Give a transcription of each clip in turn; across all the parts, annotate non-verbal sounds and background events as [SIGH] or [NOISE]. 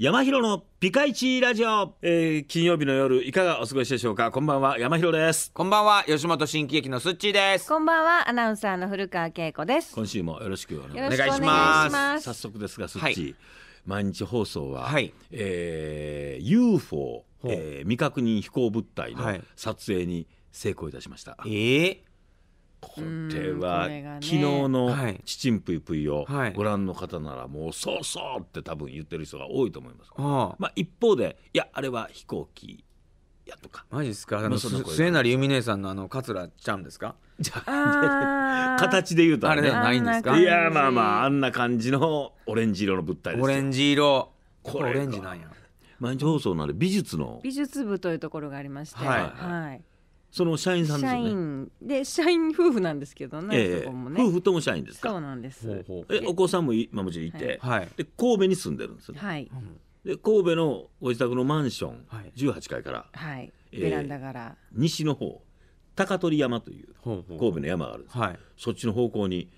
山広のピカイチラジオ、えー、金曜日の夜いかがお過ごしでしょうかこんばんは山広ですこんばんは吉本新喜劇のすっちーですこんばんはアナウンサーの古川恵子です今週もよろしくお願いします早速ですがすっちー、はい、毎日放送は、はいえー、UFO、えー、未確認飛行物体の撮影に成功いたしました、はい、えーこれは、昨日の「ちちんぷいぷい」をご覧の方ならもう「そうそう!」って多分言ってる人が多いと思います、まあ、一方でいやあれは飛行機やとかマジですかあの末成由美姉さんのあの桂ちゃんですかじゃ形で言うとあれではないんですかいやまあまああんな感じのオレンジ色の物体ですオレンジ色これオレンジなんや毎日放送のあ美術の美術部というところがありましてはいはいその社員さんです社ね員で社員夫婦なんですけどね、ええそね夫婦とも社員ですそかうなんですほうほうえお子さんもいまあもちろんいて、はいで神戸に住んでるんですね、はいで神戸のご自宅のマンション十八階からはい、えーベランダから西の方高取山という神戸の山があるんですはいそっちの方向に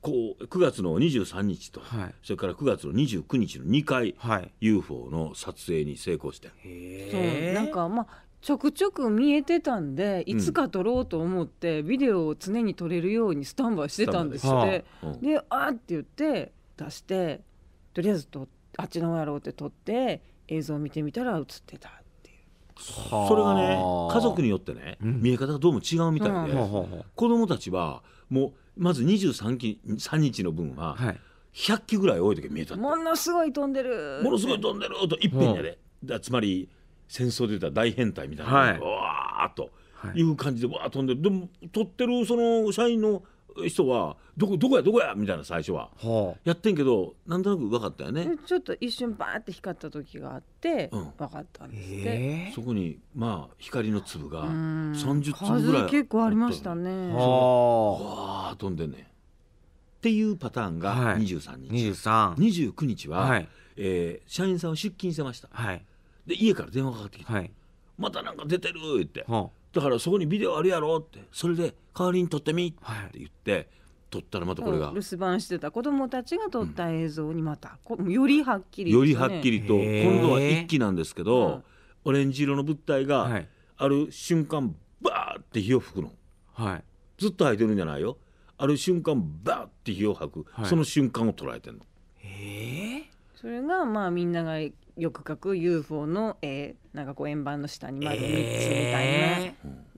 こう九月の二十三日と、はいそれから九月の二十九日の二回はい UFO の撮影に成功してえ。そうなんかまあちょくちょく見えてたんでいつか撮ろうと思って、ビデオを常に撮れるようにスタンバイしてたんですって、はあうん、であーって言って出してとりあえずとあっちの方やろうって撮って映像を見てみたら映ってたっていう、はあ、それがね家族によってね、うん、見え方がどうも違うみたいで、うん、子供たちはもうまず23期3日の分は、はい、100機ぐらい多い時見えたものすごい飛んでるものすごい飛んでると一っやで、うん、つまり戦争で言ったら大変態みたいな、はい、わあっという感じでわあ飛んでるでも撮ってるその社員の人はどこどこやどこやみたいな最初は、はあ、やってんけどなんとなく分かったよねちょっと一瞬バーって光った時があって、うん、分かったんですって、えー、そこにまあ光の粒が30粒ぐらい結構ありましたねはあわあ飛んでねっていうパターンが23日、はい、2 29日は、はい、えー、社員さんを出勤してました、はい、で家から電話かかってきて、はいまたなんか出てるって、はあ、だからそこにビデオあるやろってそれで代わりに撮ってみって言って、はい、撮ったらまたこれが留守番してた子供たちが撮った映像にまた、うん、よりはっきり、ね、よりはっきりと今度は一気なんですけど、オレンジ色の物体がある瞬間バーって火を吹くの、はい、ずっと吐いてるんじゃないよある瞬間バーって火を吐く、はい、その瞬間を捉えてるの。へえそれがまあみんながよく書く UFO の、えー、なんかこう円盤の下に丸3つみたい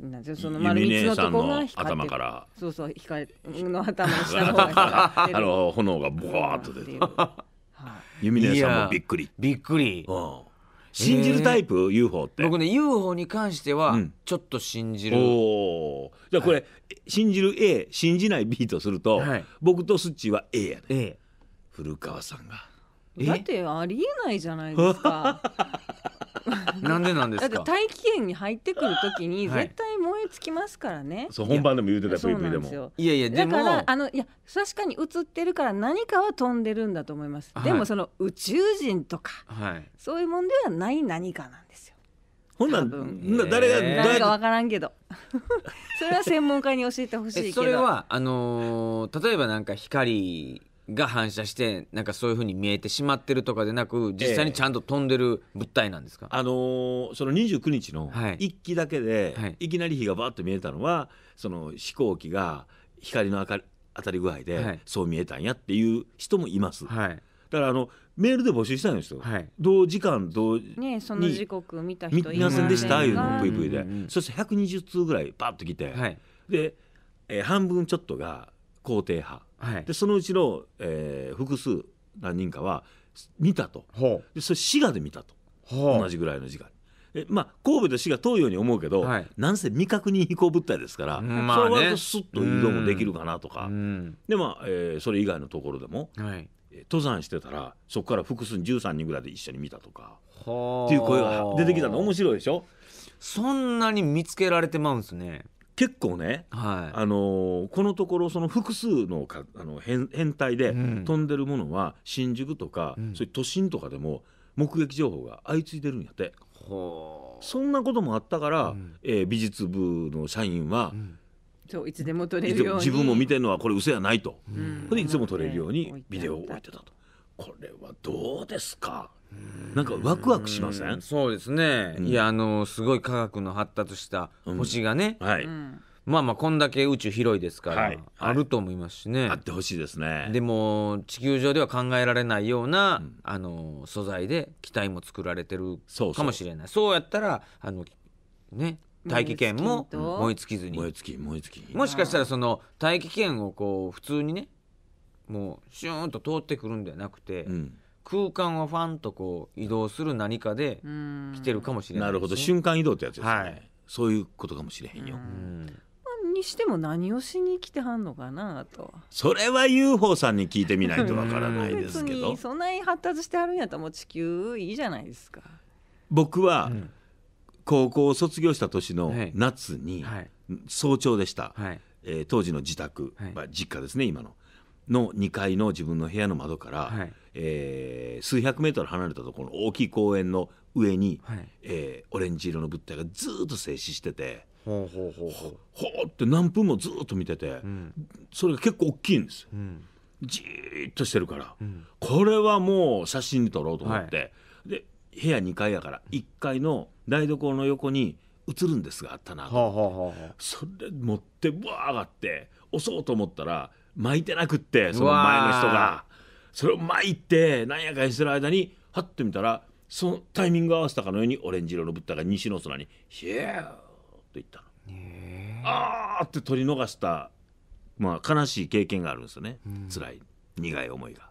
な。なんよその丸3つのとこが光って頭からそうそう光の頭の下の方が光ってる [LAUGHS] あの炎がボワーっと出てる。[LAUGHS] ユミネさんもびっくり。びっくり。うん信じるタイプ、UFO って僕ね UFO に関してはちょっと信じる、おじゃあこれ、信じる A 信じない B とすると、はい僕とスッチは A やで A 古川さんがだってありえないじゃないですか。[LAUGHS] なんでなんですだって。大気圏に入ってくるときに絶対燃え尽きますからね。そう本番でも言うてたそう VV でもいやいやでだからあのいや確かに映ってるから何かは飛んでるんだと思います。はいでもその宇宙人とかはい。そういうもんではない何かなんですよ。ほんなん多分な誰がえー何かやわからんけど [LAUGHS] それは専門家に教えてほしいけどえそれはあのー例えばなんか光が反射してなんかそういうふうに見えてしまってるとかでなく実際にちゃんと飛んでる物体なんですか、ええ、あのー、その29日の1機だけで、はい、いきなり火がばっと見えたのはその飛行機が光の明かり当たり具合でそう見えたんやっていう人もいます。はい、だからあのメールで募集したんですよ、はい、同時間同ねその時刻見た人いませんでしたああいうの VV で、うんそして120通ぐらいばっと来て、はい、で、えー、半分ちょっとが肯定派はい、でそのうちの、えー、複数何人かは見たとでそれ滋賀で見たと同じぐらいの時間えまあ、神戸と滋賀遠いように思うけど、はい、なんせ未確認飛行物体ですから、まあね、それは割とスッと移動もできるかなとか、でまあえー、それ以外のところでも、はい、登山してたらそこから複数13人ぐらいで一緒に見たとかっていう声が出てきたの面白いでしょそんなに見つけられてまうんですね結構ね、はい、あのー、このところその複数のかあの変変態で飛んでるものは新宿とか、うん、そういう都心とかでも目撃情報が相次いでるんやって、うん、そんなこともあったから、うん、えー、美術部の社員は、そういつでも撮れるように自分も見てるのはこれ嘘やないと、うん、でいつも撮れるようにビデオを置いてたと。これはどうですかなんかワクワクしませんそうですね、うん、いやあのすごい科学の発達した星がね、うんはい、まあまあこんだけ宇宙広いですから、はい、あると思いますしね、あってほしいですねでも地球上では考えられないような、うん、あの素材で機体も作られてるかもしれないそうやったらあのね大気圏も燃え尽きずに燃え尽き燃え尽きもしかしたらその大気圏をこう普通にねもうシューンと通ってくるんではなくて、うん空間をファンとこう移動する何かで来てるかもしれない、ね、なるほど瞬間移動ってやつですね、はい、そういうことかもしれへんよ。んにしても何をしに来てはんのかなとそれは UFO さんに聞いてみないとわからないですけどそんなに発達してはるんやったらもう地球いいじゃないですか僕は高校を卒業した年の夏に早朝でした、はいはい、えー、当時の自宅、はい、まあ、実家ですね今の。の2階の自分の部屋の窓から、はい、えー、数百メートル離れたところの大きい公園の上に、はい、えー、オレンジ色の物体がずっと静止してて。ほうほうほうほうほうって何分もずっと見てて、うん、それが結構大きいんですよ、うん、じーっとしてるから、うん、これはもう写真に撮ろうと思って、はい、で部屋2階やから1階の台所の横に映るんですがあったなと、それ持ってわー上がって押そうと思ったら巻いてなくってその前の人がそれを巻いてなんやかんしてる間にはって見たらそのタイミング合わせたかのようにオレンジ色のブッダが西の空に「ヒュー!」と言ったの。あーって取り逃した、まあ、悲しい経験があるんですよね、うん、辛い苦い思いが。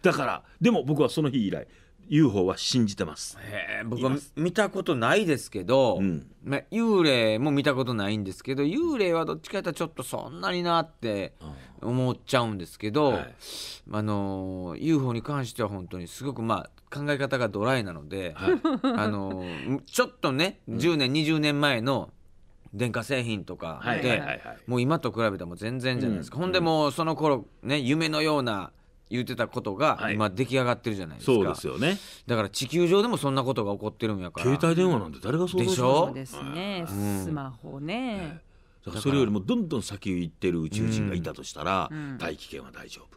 だからでも僕はその日以来 UFO は信じてます僕は見たことないですけど、うん、ま幽霊も見たことないんですけど幽霊はどっちかやったらちょっとそんなになって思っちゃうんですけど、うんはい、あの UFO に関しては本当にすごくまあ考え方がドライなので、はい、[LAUGHS] あのちょっとね10年、うん、20年前の電化製品とかで、はいはいはいはい、もう今と比べても全然じゃないですか、うん、ほんでもうその頃ね夢のような言ってたことが今出来上がってるじゃないですか、そうですよねだから地球上でもそんなことが起こってるんやから携帯電話なんて誰が想像でしょそうですね、スマホね、だからそれよりもどんどん先行ってる宇宙人がいたとしたら、大気圏は大丈夫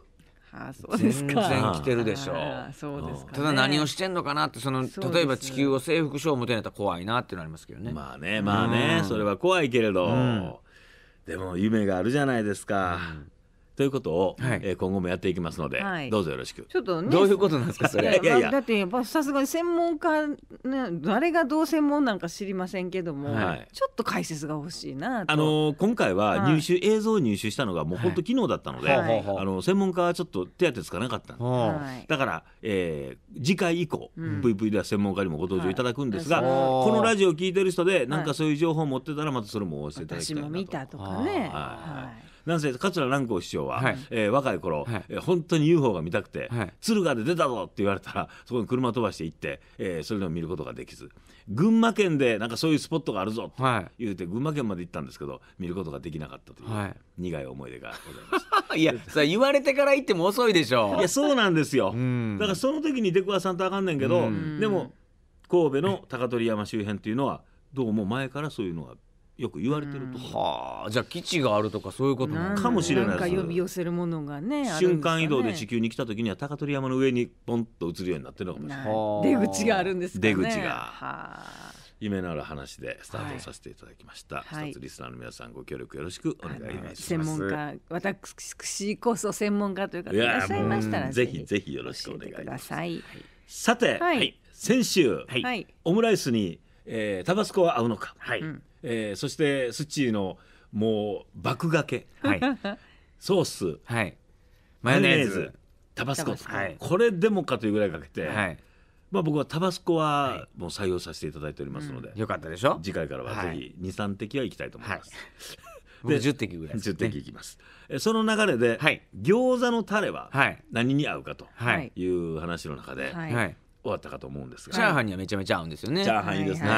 あそうですか全然来てるでしょうそうですか、ね、ただ何をしてんのかなってその例えば地球を征服しようもてなった怖いなってなりますけどねまあねまあね、うん、それは怖いけれど、うん、でも夢があるじゃないですか、うんということを、はい、えー、今後もやっていきますので、はい、どうぞよろしく。ちょっとね、どういうことなんですかそれ。いやいや、だってやっぱさすがに専門家、ね、誰がどう専門なんか知りませんけども、はい、ちょっと解説が欲しいなあのー、今回は入手、映像を入手したのがもう本当昨日だったので、はいあの専門家はちょっと手当てつかなかったんで、だから、えー、次回以降、うん、VV では専門家にもご登場いただくんですが、はい、このラジオを聞いてる人でなんかそういう情報を持ってたらまたそれもお教えいただきたいなと。私も見たとかね。はい、はいなんせ桂蘭光師匠は、はい、えー、若い頃、はい、えー、本当に UFO が見たくて、はい、敦賀で出たぞって言われたらそこに車飛ばして行って、えー、それでも見ることができず群馬県でなんかそういうスポットがあるぞと言うて、群馬県まで行ったんですけど見ることができなかったという、苦い思い出がございます。[LAUGHS] いや言われてから行っても遅いでしょういやそうなんですよ、だからその時に出くわさんとあかんねんけど、でも神戸の高取山周辺っていうのはどうも前からそういうのがよく言われてるとはあじゃあ基地があるとかそういうことなのかもしれないですなんか呼び寄せるものがね瞬間移動で地球に来た時には高取山の上にポンと移るようになってるのかもしれない、出口があるんですかね出口が、夢のある話でスタートさせていただきました。はい、リスナーの皆さんご協力よろしくお願いします。専門家、私こそ専門家という方いらっしゃいましたらぜひぜひよろしくお願いします。さて、はい、先週、はい、オムライスにえー、タバスコは合うのか、はいえー、そしてスッチーのもう爆がけ、はい、ソース、はい、マヨネーズタバスコ、はい、これでもかというぐらいかけて、はいまあ、僕はタバスコはもう採用させていただいておりますので、はいうん、よかったでしょ次回からはぜひ23、滴はいきたいと思います。で10滴ぐらいです、ね、滴いきますえその流れで、はい、餃子のタレは何に合うかという話の中で、はい、終わったかと思うんですが、チャーハンにはめちゃめちゃ合うんですよねチャーハンいいですね、は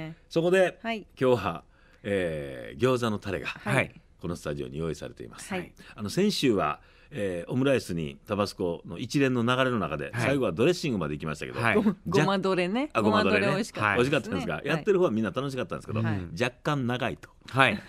いはい、そこで、はい、今日は、えー、餃子のタレが、はい、このスタジオに用意されています、はい、あの先週はえー、オムライスにタバスコの一連の流れの中で、最後はドレッシングまで行きましたけど、はい、ごまドレねあごまドレ美味しかったです、ね、美味しかったんですが、やってる方はみんな楽しかったんですけど、若干長いと。はい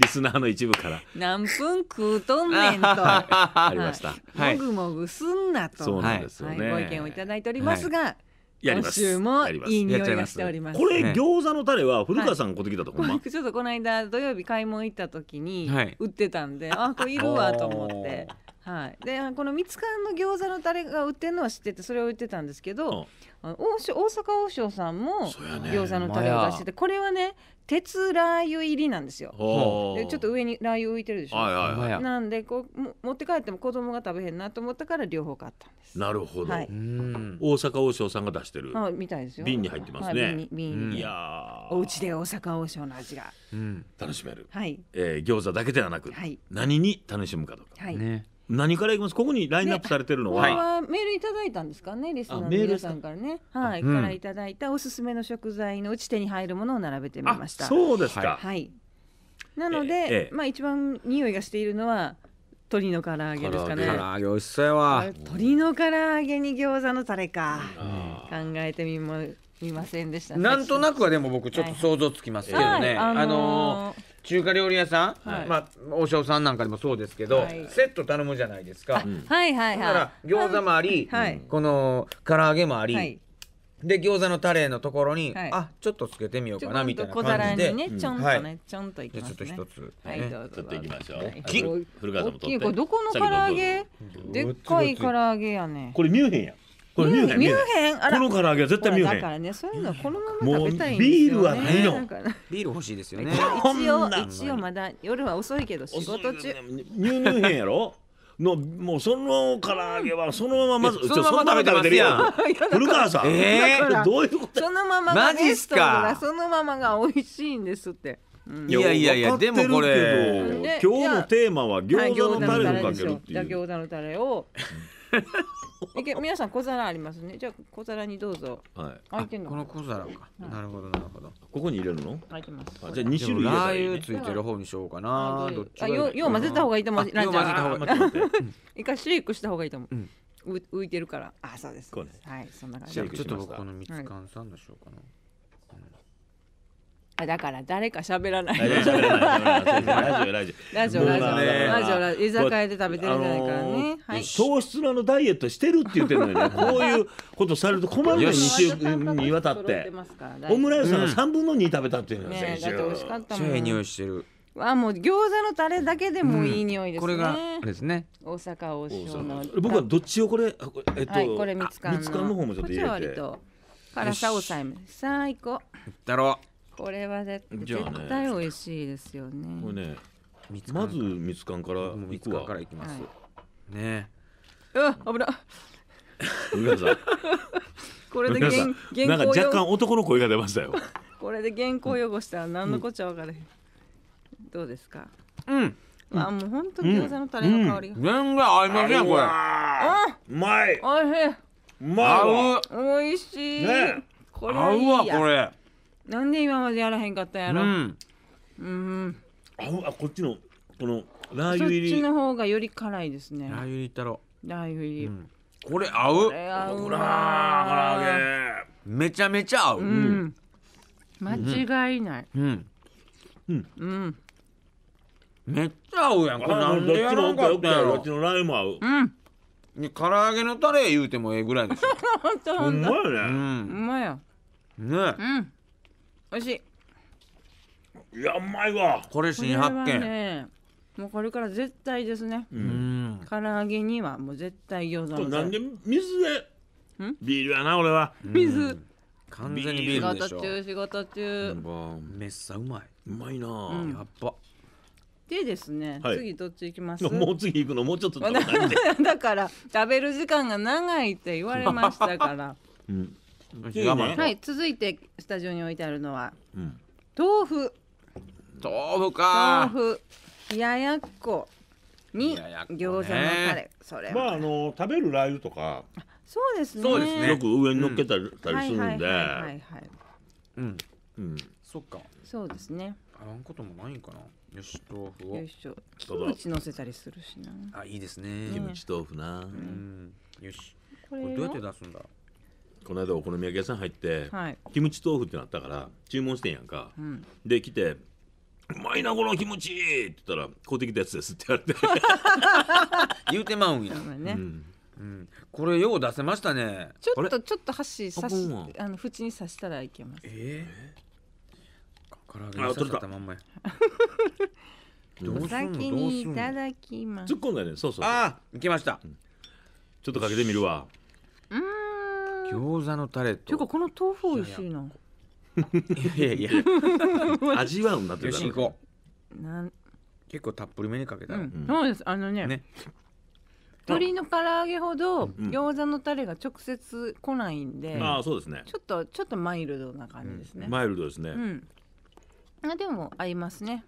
リスナーの一部から何分食うとんねんと [LAUGHS] ありました、もぐもぐすんなとそうなんですよね、ご意見をいただいておりますが、今週もいい匂いがしております。これ、餃子のタレは古川さんこときたとこ、はちょっとこの間土曜日買い物行った時に売ってたんで、あこれいるわと思って。はい。でこのみつかの餃子のタレが売ってるのは知っててそれを売ってたんですけど。う大阪王将さんも餃子のタレを出してて、これはね鉄ラー油入りなんですよ。でちょっと上にラー油浮いてるでしょ。なんでこう持って帰っても子供が食べへんなと思ったから両方買ったんです。なるほど。はい、大阪王将さんが出してる。あみたいですよ。瓶に入ってますね。はい、瓶にいや。お家で大阪王将の味が、うん、楽しめる。はい。えー、餃子だけではなく、はい、何に楽しむかとか。はい。ね。何からいきますここにラインナップされてるのは、ね、はメールいただいたんですかねリスナーの皆さんからねはい、うん、からいただいたおすすめの食材のうち手に入るものを並べてみましたそうですか、はい、なので、ええ、まあ一番匂いがしているのは鶏の唐揚げですかね。唐揚げ美味しそうやわ。鶏の唐揚げに餃子のタレか。考えてみまみませんでした、ね、なんとなくはでも僕ちょっと想像つきますけどね。はいはい、あのーあのー中華料理屋さん、はい、まあ王将さんなんかでもそうですけど、はい、セット頼むじゃないですか、はいはいはいだから餃子もあり、はい、この唐揚げもあり、はいで餃子のタレのところに、はい、あちょっとつけてみようかなみたいな感じで、ね、ちょんとね、うんはい、ちょんといきます、ね、ちょっと一つ、ね、はいどうぞちょっといきましょうき古これどこの唐揚げでっかい唐揚げやねこれミュンヘンやこれミューヘンミューヘンこの唐揚げは絶対ミューヘンだからねそういうのこのまま食べたいんですよ、ね、ビールはないのビール欲しいですよね一応一応まだ夜は遅いけど仕事中ミューミューヘンやろのもうその唐揚げはそのまままずそのまま食べてるやん古川さんえー、どういうことそのままがベストだそのままが美味しいんですってうん、いやいやいやでもこれ今日のテーマは餃子のタレをかけるっていう、はい、餃子のタレをけ皆さん小皿ありますね。じゃあ小皿にどうぞ。はい。開いてんの。この小皿か。なるほどなるほど。ここに入れるの？開いてます。あじゃあ二種類ラー油ついてる方にしようかな。どっち？あよう混ぜた方がいいと思う。ランチャー。一回シェイクした方がいいと思う。う浮いてるから。あそうです。はいそんな感じ。じゃあちょっと僕この三つさんでしようかな。あだから誰か喋らない。[LAUGHS] ラジオラジオラジオラジオラジオラジオ居酒屋で食べてるじゃないからね。糖質のダイエットしてるって言ってるのに [LAUGHS] こういうことされると困るよ2週にわたって。オムライスの3分の2食べたっていうのよ。だって美味しかったもん。匂いしてる。あもう餃子のタレだけでもいい匂いですね。これがですね。大阪王将の。僕はどっちをこれえっと、三つ缶の方もちょっと入れて。こっちは割と辛さ抑えめ。最高。だろう。これは絶絶対美味しいですよね。これね、まずみつかんから行くわ。から行きます。はい、ね。うわ危な。さん。[LAUGHS] これで原原なんか若干男の声が出ましたよ。[LAUGHS] これで原稿汚したら何のこっちゃ分からへん。うん、どうですか。うん。まあもう本当餃子のタレの香りが、うんうん、全然合いませんこれ。うまい。おいしい。ま美味しい。ね。合うわこれ。なんで今までやらへんかったやろうんうんああこっちのこのラー油入りそっちの方がより辛いですねラー油入り太郎ラー油入り、うん、これ合う合うな唐揚げめちゃめちゃ合う、うん、間違いないうんうん、うん、めっちゃ合うやん。これなんでやろうかってやろ。こっちのライも合う。うん。に唐揚げのタレ言うてもええぐらいです。[LAUGHS] 本当。ほんまよね。うん。ほんまや。ね。うん。美味しいいやうまいわこれ新発見、ね、もうこれから絶対ですねうん唐揚げにはもう絶対餃子なんで水でビールやな俺は水完全にビールでしょ仕事中仕事中めっさうまいうまいな、うん、やっぱでですね、はい、次どっち行きますもう次行くのもうちょっと [LAUGHS] だから食べる時間が長いって言われましたから、[LAUGHS] うんいいねはい続いてスタジオに置いてあるのは、うん、豆腐豆腐か豆腐ややっこに餃子のタレそれまああの食べるラー油とかそうですねそうですねよく上に乗っけたり,、たりするんでうんうんそっかそうですねあ洗んこともないんかなよし豆腐をよいしょキムチ乗せたりするしなあいいですねキムチ豆腐なうん、よしこれどうやって出すんだこの間お好み焼き屋さん入って、はい、キムチ豆腐ってなったから注文してんやんか、うん、で来て「うまいなこのキムチ!」って言ったら「買うてきたやつです」って言われて [LAUGHS] 言うてまうんや、ねうんうん、これよう出せましたねちょっとちょっと箸刺しあの縁に刺したらいけますええー、唐揚げ刺さたまんまやお [LAUGHS] 先にいただきます突っ込んだよねそうそうああ行けました、ちょっとかけてみるわうん餃子のタレとていうかこの豆腐美味しいないやいや [LAUGHS] 味わうんだってよし行こうな結構たっぷりめにかけたうら、ん、そうですあのねね鶏の唐揚げほど餃子のタレが直接来ないんで、ああそうですねちょっとちょっとマイルドな感じですね、マイルドですね、うんあでも合いますね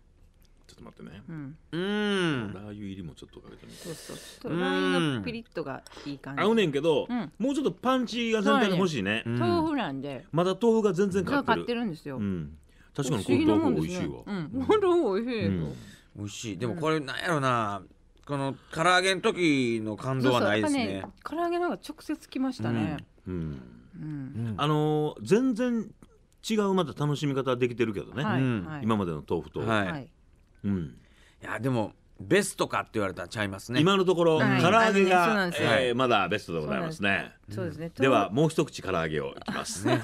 ちょっと待ってねうんうんラー油入りもちょっとかけてみてそうそうラー油のピリッとがいい感じ合うねんけど、うんもうちょっとパンチが全体に欲しいね、う豆腐なんでまだ豆腐が全然買がって買るってるんですよ、うん、確かにこの豆腐で美味しいわ、うん、本当美味しい、うん美味しいでもこれなんやろなこの唐揚げの時の感動はないですやっね唐揚げの方が直接きましたね、うんうんうんあのー全然違うまた楽しみ方できてるけどね、はい、はい今までの豆腐と、はいはいうんいやでもベストかって言われたらちゃいますね今のところ唐揚げがんでえーまだベストでございますねそうですね。ではもう一口唐揚げをいきますね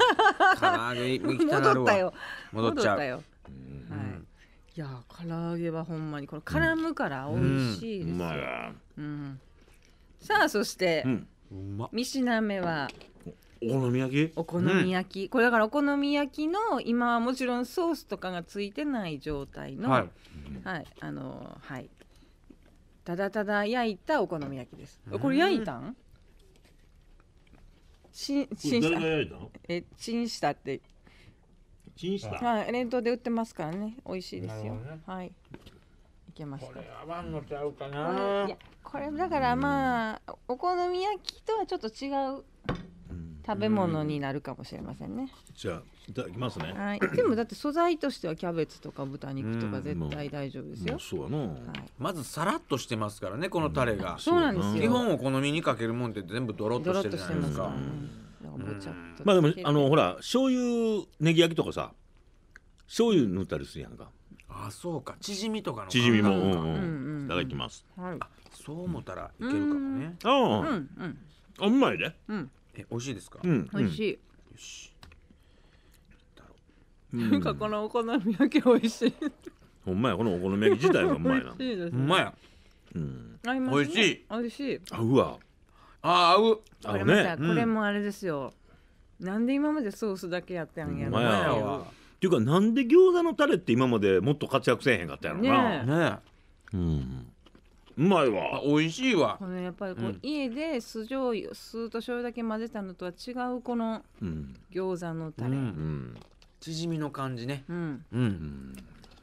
唐揚げ行きたなる戻ったよ。戻っちゃうよ。はい。いや唐揚げはほんまにこれ絡むから美味しいうですよ。まいわうんさあそしてうん三品目はお好み焼きお好み焼き、うん、これだからお好み焼きの今はもちろんソースとかがついてない状態の、はい、はい、あのはいただただ焼いたお好み焼きです、これ焼いたんしチンしたえチンしたってチンしたはい冷凍で売ってますからね美味しいですよ、ね、はいいけますこれ合わんのちゃうかな、うん、いやこれだからまあお好み焼きとはちょっと違う食べ物になるかもしれませんね。じゃあいただきますね。はい。[CLEARS THROAT] でもだって素材としてはキャベツとか豚肉とか絶対大丈夫ですよ。そうやの、はい。まずさらっとしてますからねこのタレが。そうなんですよ。日本を好みにかけるもんって全部ドロッとしてるじゃないですか。まあでもあのほら醤油ネギ焼きとかさ醤油塗ったりするやんか。あそうかチヂミとかのヂミも、うんうんうん、いただきます、はい、そう思ったらいけるかもね、うん、ああ、うんうん、うまいね、うん、え美味しいですか、うん、美味しい、よしなんかこのお好み焼き美味しいほんまやこのお好み焼き自体がうまいな [LAUGHS] 美味しいです、ね、うまや、うん、合います、ね、美味しい美味しい合うわあ合う合うねこれもあれですよ、うん、なんで今までソースだけやったんやろうっていうかなんで餃子のタレって今までもっと活躍せえへんかったやろなねねうんうまいわ美味しいわこのやっぱりこう、うん家で酢醤油酢と醤油だけ混ぜたのとは違うこの餃子のタうレうん、ん縮みの感じねうん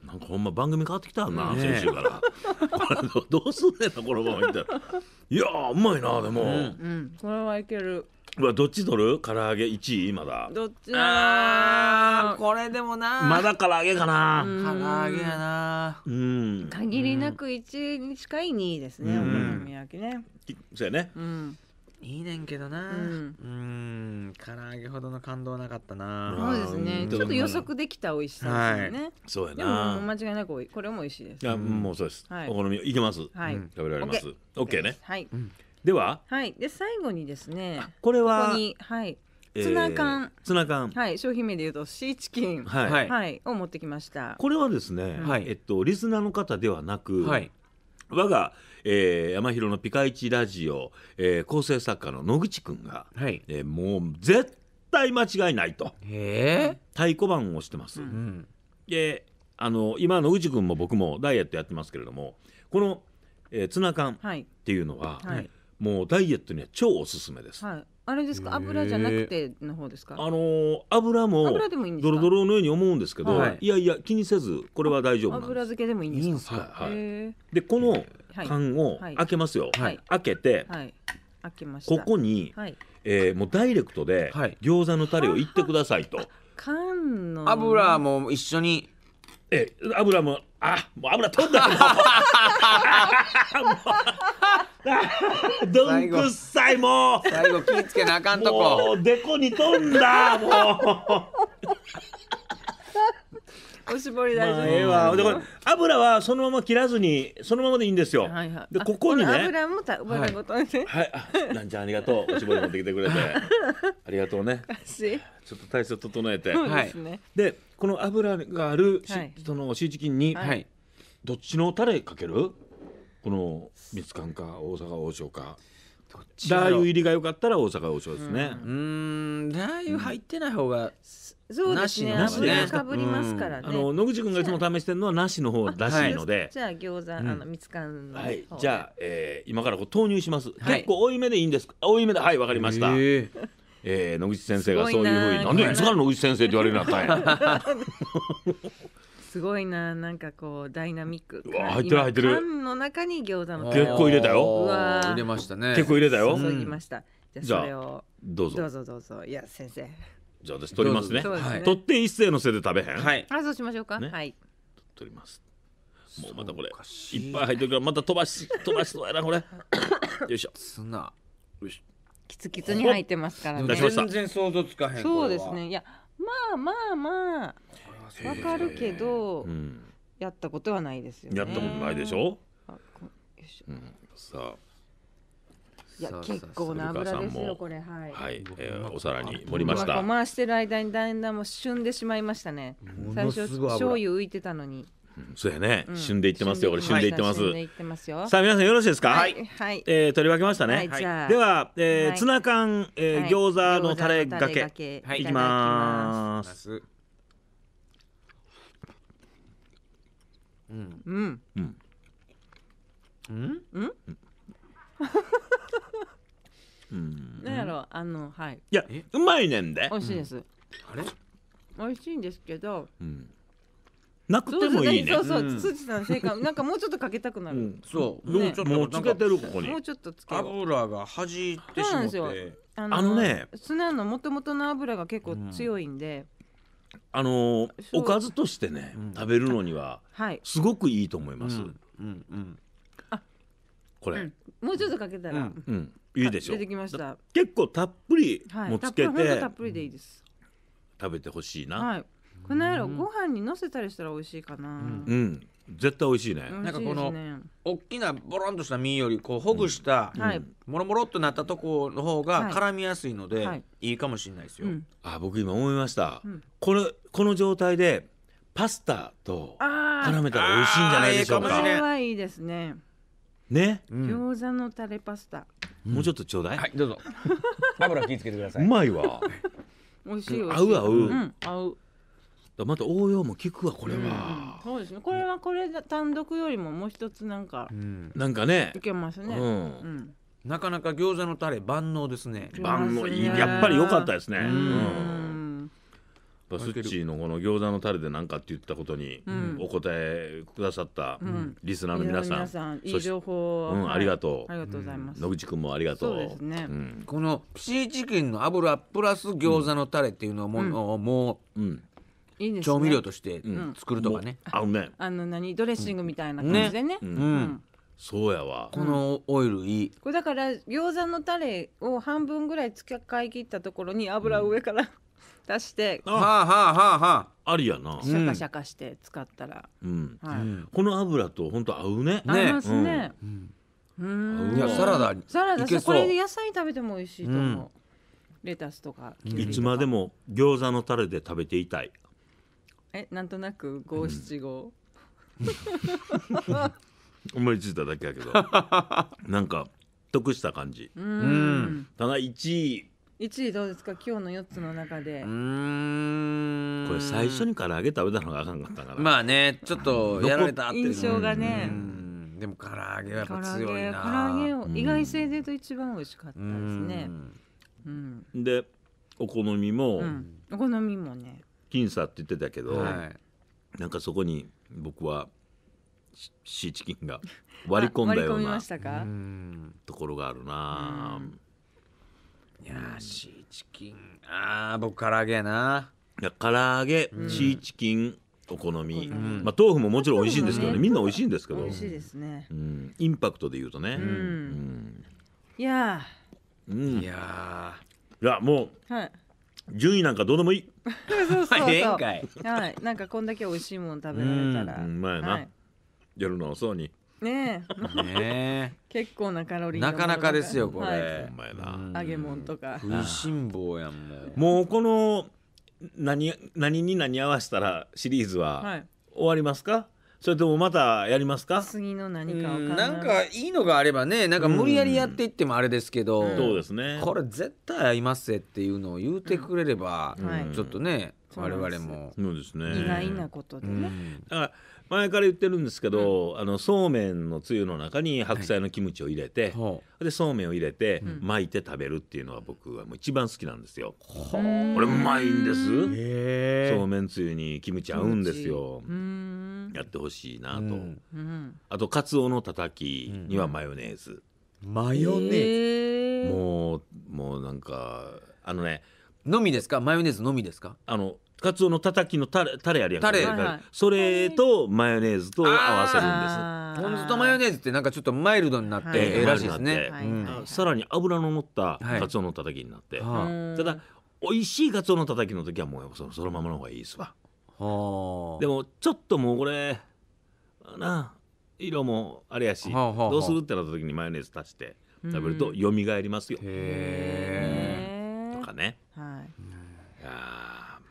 なんかほんま番組変わってきたな、うん先週から [LAUGHS] どうすんねんなこのままいったらいやーうまいなでも、うんうんこれはいけるわどっち取る唐揚げ1位まだどっちあこれでもなまだ唐揚げかな唐揚げやなうん限りなく1位に近い2位ですね、お好み焼きねそうやねいいねんけどなうん唐揚げほどの感動なかったなそうですねちょっと予測できた美味しさですね、そうやでもな間違いなくこれも美味しいですいやもうそうですはいお好みいけます食べられますオッケーねはい、でははいで最後にですねこれはここにはいツナ缶、ツナ缶はい商品名でいうとシーチキンはい、はい、を持ってきましたこれはですね、はい、えっとリスナーの方ではなく、はい、我が、えー、山広のピカイチラジオ、えー、構成作家の野口君が、はいえー、もう絶対間違いないと太鼓判をしてます、うん、であの今野口君も僕もダイエットやってますけれどもこの、えー、ツナ缶っていうのは、はい、もうダイエットには超おすすめです。はい、あれですか油じゃなくての方ですか。あのー、油もドロドロのように思うんですけど、はい、いやいや気にせずこれは大丈夫なんです。油漬けでもいいんですか。はいはい、でこの缶を開けますよ。はい、開けて、開けました。ここに、はい、えー、もうダイレクトで餃子のタレをいってくださいと。[LAUGHS] 缶の油も一緒に。え油もあもう油飛んだ [LAUGHS] [LAUGHS] どんくっさいもう最後気ぃつけなあかんとこもうでこに飛んだもうおしぼり大丈夫、まあ、ええわだから油はそのまま切らずにそのままでいいんですよ、はいはい、でここにね油もたごとねはい、あ、なんちゃんありがとうおしぼり持ってきてくれて [LAUGHS] ありがとうねちょっと体勢整えてそうですね、はい、でこの油がある、はい、そのシーチキンに、はい、どっちのタレかけるこのみつかんか大阪王将かラー油入りが良かったら大阪王将ですねうんラー油入ってない方が、うんそうですね。なしね。かぶりますからね。あの野口君がいつも試してるのはなしの方らしいので。[LAUGHS] じゃあ餃子あの見つかんの。はい。じゃあえ今からこう投入します。結構多い目でいいんですか。多い目ではいわかりました。ええ野口先生がそういうふうになんでいつから野口先生って言われるなったん [LAUGHS] すごいななんかこうダイナミックわ入ってる入ってる缶の中に餃子の結構入れたよ入れましたね結構入れたよ注ぎましたじゃあそれをどうぞどうぞどうぞいや先生じゃあ私取りますね。そうですね取って一斉のせいで食べへん。はい。あそうしましょうか、ねはい取ります。もうまたこれいっぱい入ってるからまた飛ばし飛ばしそうやなこれ。[LAUGHS] よいしょ。ツナキツキツに入ってますからね全然想像つかへんそうですねいやまあまあまあわかるけど、うん。やったことはないですよねやったことないでしょ。あこよいしょうんさあいや結構な油ですよこれはい、はいえー、お皿に盛りました回してる間にだんだんもう旬でしまいましたね最初醤油浮いてたのにうん、そうやね、旬でいってますよ、これ旬でいってます。よさあ、皆さんよろしいですか。はい、はいえ取り分けましたね。はいでは、えーツナ缶、えー餃子のタレがけ、い、きます。うん、うん、うん、うん、うん。うなんやろあのはいいやうまいねんで美味しいです、あれ美味しいんですけどうんなくてもいいねそうそうそううん辻さんなんかもうちょっとかけたくなる、うんそうねちょっともうつけてるここにもうちょっとつけよう油が弾いてしそうなんまっですよてあのね砂のもともとの油が結構強いんで、あのおかずとしてね食べるのにはすごくいいと思いますうんうんこれ、うん、もうちょっとかけたら、うん、いいでしょう出てきました結構たっぷりもつけて、はい、たっぷりでいいです食べてほしいな、はい、この野郎ご飯にのせたりしたら美味しいかなうん絶対美味しいね、ね、なんかこの大きなボロンとした身よりこうほぐした、うん、もろもろっとなったとこの方が絡みやすいので、はい、いいかもしれないですよ、はい、あ僕今思いました、うん、これこの状態でパスタと絡めたら美味しいんじゃないでしょうか、これはいいですねね、うん、餃子のタレパスタ、うん、もうちょっとちょうだい、はいどうぞ油 [LAUGHS] 気つけてくださいうまいわ美味しい合う合う、うん、合うまた応用も効くわこれは、うん、そうですねこれはこれ単独よりももう一つなんか、うん、なんかねいけますね、うん、うん、なかなか餃子のタレ万能ですね万能やっぱり良かったですねうんスッチーのこの餃子のタレで何かって言ったことにお答えくださったリスナーの皆さん、いい情報、うん、ありがとう、ありがとうございます野口君もありがとうですね、このシーチキンの油プラス餃子のタレっていうのはも,、うもう、うんいいです調味料として作るとかね、あのねあの何ドレッシングみたいな感じでねうんそうやわこのオイルいい、これだから餃子のタレを半分ぐらい使い切ったところに油上から、出してはあはあはあはあありやなシャカシャカして使ったら、うんはいこの油と本当合うね合いますね、うんいやサラダサラダこれで野菜食べても美味しいと思う、レタスとかいつまでも餃子のタレで食べていたいえなんとなく五七五思いついただけやけど [LAUGHS] なんか得した感じ、うん、ただ1位1位どうですか今日の4つの中でうんこれ最初に唐揚げ食べたのがあかんかったから、まあねちょっとやられたっていう印象がねでも唐揚げはやっぱ強いな唐揚げを意外性で言うと一番美味しかったですねうん、でお好みもうん、お好みもね僅差って言ってたけど、はいなんかそこに僕はシーチキンが割り込んだようりなところがあるな、うんやーシーチキンああ僕唐揚げやないや唐揚げ、シーチキンお好み、んまあ、豆腐ももちろん美味しいんですけどねみんな美味しいんですけど、美味しいですねうん、インパクトで言うとね、うんいやうん、いいやもう、はいう順位なんかどうでもいい、そうそうそう [LAUGHS] かいはいなんかこんだけ美味しいもの食べられたら、うまいなはいやるのそうにねえ。ね結構なカロリーなかなかですよこれ、はいお前な、揚げ物とか食いしん坊やんもうもうこの何何に何合わせたらシリーズは終わりますか、それともまたやりますか、次の何かを考えなんかいいのがあればねなんか無理やりやっていってもあれですけど、そうですねこれ絶対合いますぜっていうのを言うてくれれば、うんちょっとね我々もそうですね意外なことでね、うん、だから前から言ってるんですけど、うん、あのそうめんのつゆの中に白菜のキムチを入れて、はい、でそうめんを入れて、巻いて食べるっていうのは僕はもう一番好きなんですよ、これうまいんですそうめんつゆにキムチ合うんですよやってほしいなと、あとカツオのたたきにはマヨネーズ、マヨネーズもうもうなんかあのねのみですかマヨネーズのみですかあのカツオのたたきのタレタレあるやんはいそれとマヨネーズと合わせるんポン酢とマヨネーズってなんかちょっとマイルドになってええらしいですねんさらに油の乗ったかつカツオのたたきになって、ただ美味しいカツオのたたきの時はもうそのそのままの方がいいですわでもちょっともうこれな色もあれやし、はははどうするってなった時にマヨネーズ足して食べるとよみがえりますよ、へえとかねはい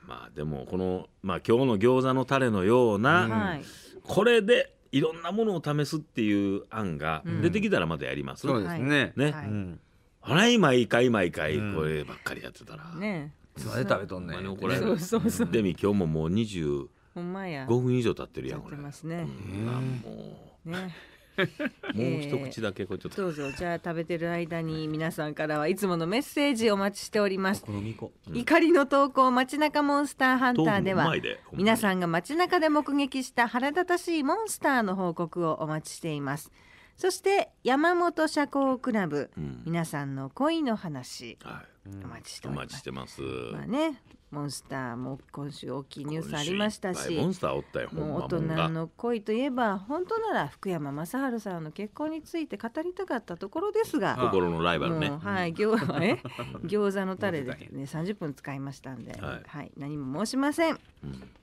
まあでもこの、まあ、今日の餃子のタレのような、はいこれでいろんなものを試すっていう案が出てきたらまだやります、そうですね。ねはいうん。あら毎回毎回うこればっかりやってたら、ねいつまで食べとんねんま怒られるそうそうそうデミ今日ももう25ほんまや分以上経ってるやんやっこてれ、ますねうんあもね [LAUGHS] もう一口だけこうちょっと、えー、どうぞじゃあ食べてる間に皆さんからはいつものメッセージお待ちしております、うん、怒りの投稿街中モンスターハンターでは皆さんが街中で目撃した腹立たしいモンスターの報告をお待ちしていますそして山本社交クラブ、うん、皆さんの恋の話、はい、お待ちしております。お待ちしてます。まあね、モンスターも今週大きいニュースありましたしモンスターおったよもう大人の恋といえば本当なら福山雅治さんの結婚について語りたかったところですが心のライバルねはい餃子え [LAUGHS] 餃子のタレでね30分使いましたんで、はい、何も申しません、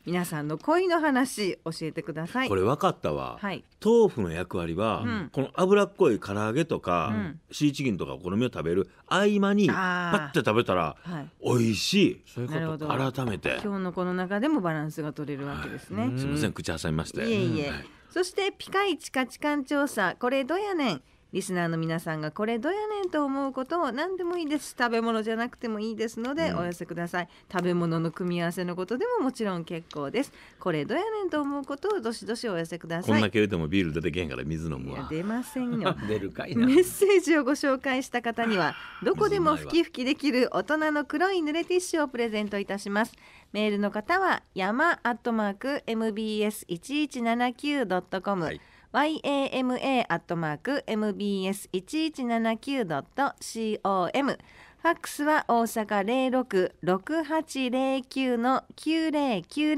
皆さんの恋の話教えてくださいこれ分かったわ、はい、豆腐の役割は、この脂っこい唐揚げとか、シーチキンとかお好みを食べる合間にパッて食べたら、美味しいそういうことど改めて今日のこの中でもバランスが取れるわけですね、はい、すみません口挟みましていえいえ、はい、そしてピカイチ価値観調査これどうやねんリスナーの皆さんがこれどうやねんと思うことを何でもいいです食べ物じゃなくてもいいですのでお寄せください、うん、食べ物の組み合わせのことでももちろん結構ですこれどうやねんと思うことをどしどしお寄せくださいこんなけ言てもビール出てけんから水飲むわ出ませんよ [LAUGHS] 出るかいメッセージをご紹介した方には [LAUGHS] どこでもふきふきできる大人の黒い濡れティッシュをプレゼントいたしますメールの方は山アットマーク mbs1179.com、はい yama.mbs1179.com ファックスは大阪066809の9090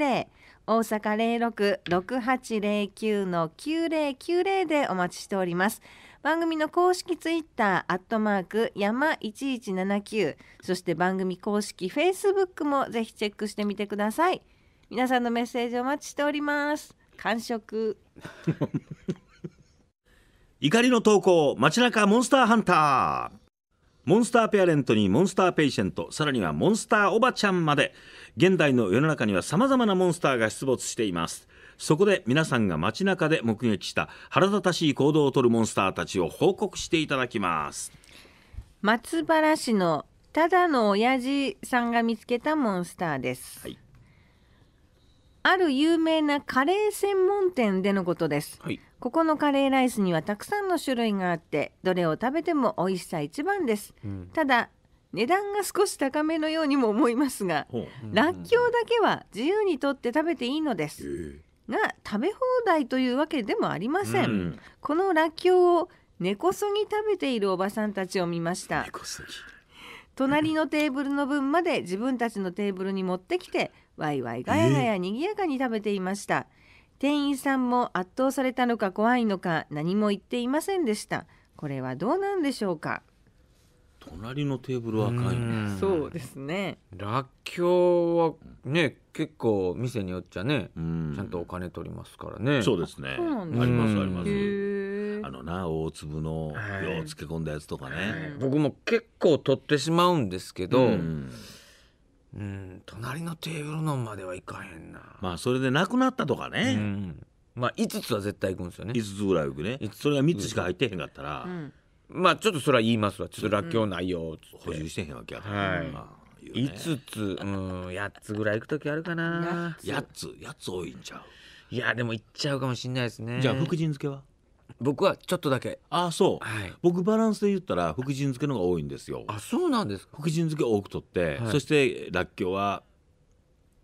大阪066809の9090でお待ちしております。番組の公式ツイッター、アットマーク、山1179、そして番組公式フェイスブックもぜひチェックしてみてください。皆さんのメッセージお待ちしております。完食 [LAUGHS] 怒りの投稿街中モンスターハンターモンスターペアレントにモンスターペイシェントさらにはモンスターおばちゃんまで現代の世の中にはさまざまなモンスターが出没していますそこで皆さんが街中で目撃した腹立たしい行動をとるモンスターたちを報告していただきます松原市のただの親父さんが見つけたモンスターです、はい、ある有名なカレー専門店でのことです、はい、ここのカレーライスにはたくさんの種類があってどれを食べても美味しさ一番です、うん、ただ値段が少し高めのようにも思いますが、うん、らっきょうだけは自由にとって食べていいのです、えー、が食べ放題というわけでもありません、うん、このらっきょうを根こそぎ食べているおばさんたちを見ました隣のテーブルの分まで自分たちのテーブルに持ってきてワイワイガヤガヤぎやかに食べていました、店員さんも圧倒されたのか怖いのか何も言っていませんでしたこれはどうなんでしょうか隣のテーブルは赤いねそうですねらっきょうはね結構店によっちゃねちゃんとお金取りますからねそうですねありますありますあのな大粒のよう漬け込んだやつとかね、僕も結構取ってしまうんですけど、隣のテーブルのまではいかへんなまあそれでなくなったとかね、うんまあ5つは絶対行くんですよね5つぐらい行くねそれが3つしか入ってへんかったら、うんまあちょっとそれは言いますわちょっとらっきょうないよっつって、補充してへんわけやから、はいまあね5つ、うん、8つぐらい行く時あるかな8つ8つ多いんちゃういやでも行っちゃうかもしんないですねじゃあ福神漬けは僕はちょっとだけあそう、はい、僕バランスで言ったら福神漬けのが多いんですよあそうなんです福神漬け多くとって、はい、そしてらっきょうは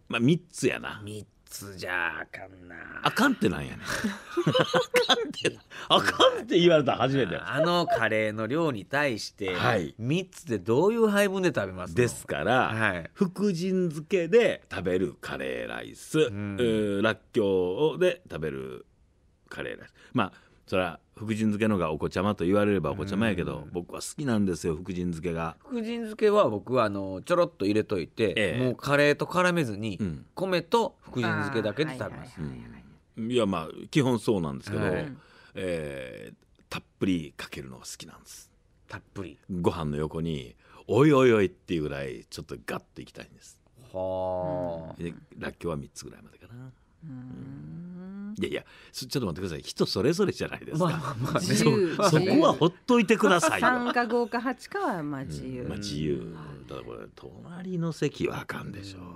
まあ3つやな3つじゃあかんなあかんってなんやねあかんってあかんって言われた初めてあのカレーの量に対して3つでどういう配分で食べますですから、はい、福神漬けで食べるカレーライス、らっきょうで食べるカレーライスまあそれは福神漬けのがお子ちゃまと言われればお子ちゃまやけど、僕は好きなんですよ福神漬けが福神漬けは僕はあのちょろっと入れといて、ええもうカレーと絡めずに、米と福神漬けだけで食べます、はいいやまあ基本そうなんですけど、はいえーたっぷりかけるのが好きなんですたっぷりご飯の横においおいおいっていうぐらいちょっとガッといきたいんですはあ、でらっきょうは3つぐらいまでかなうーんいやいやちょっと待ってください人それぞれじゃないですか、まあまあね、そそこはほっといてください三か五か八かはまあ自由、うん、まあ自由だからこれ隣の席はあかんでしょう、はい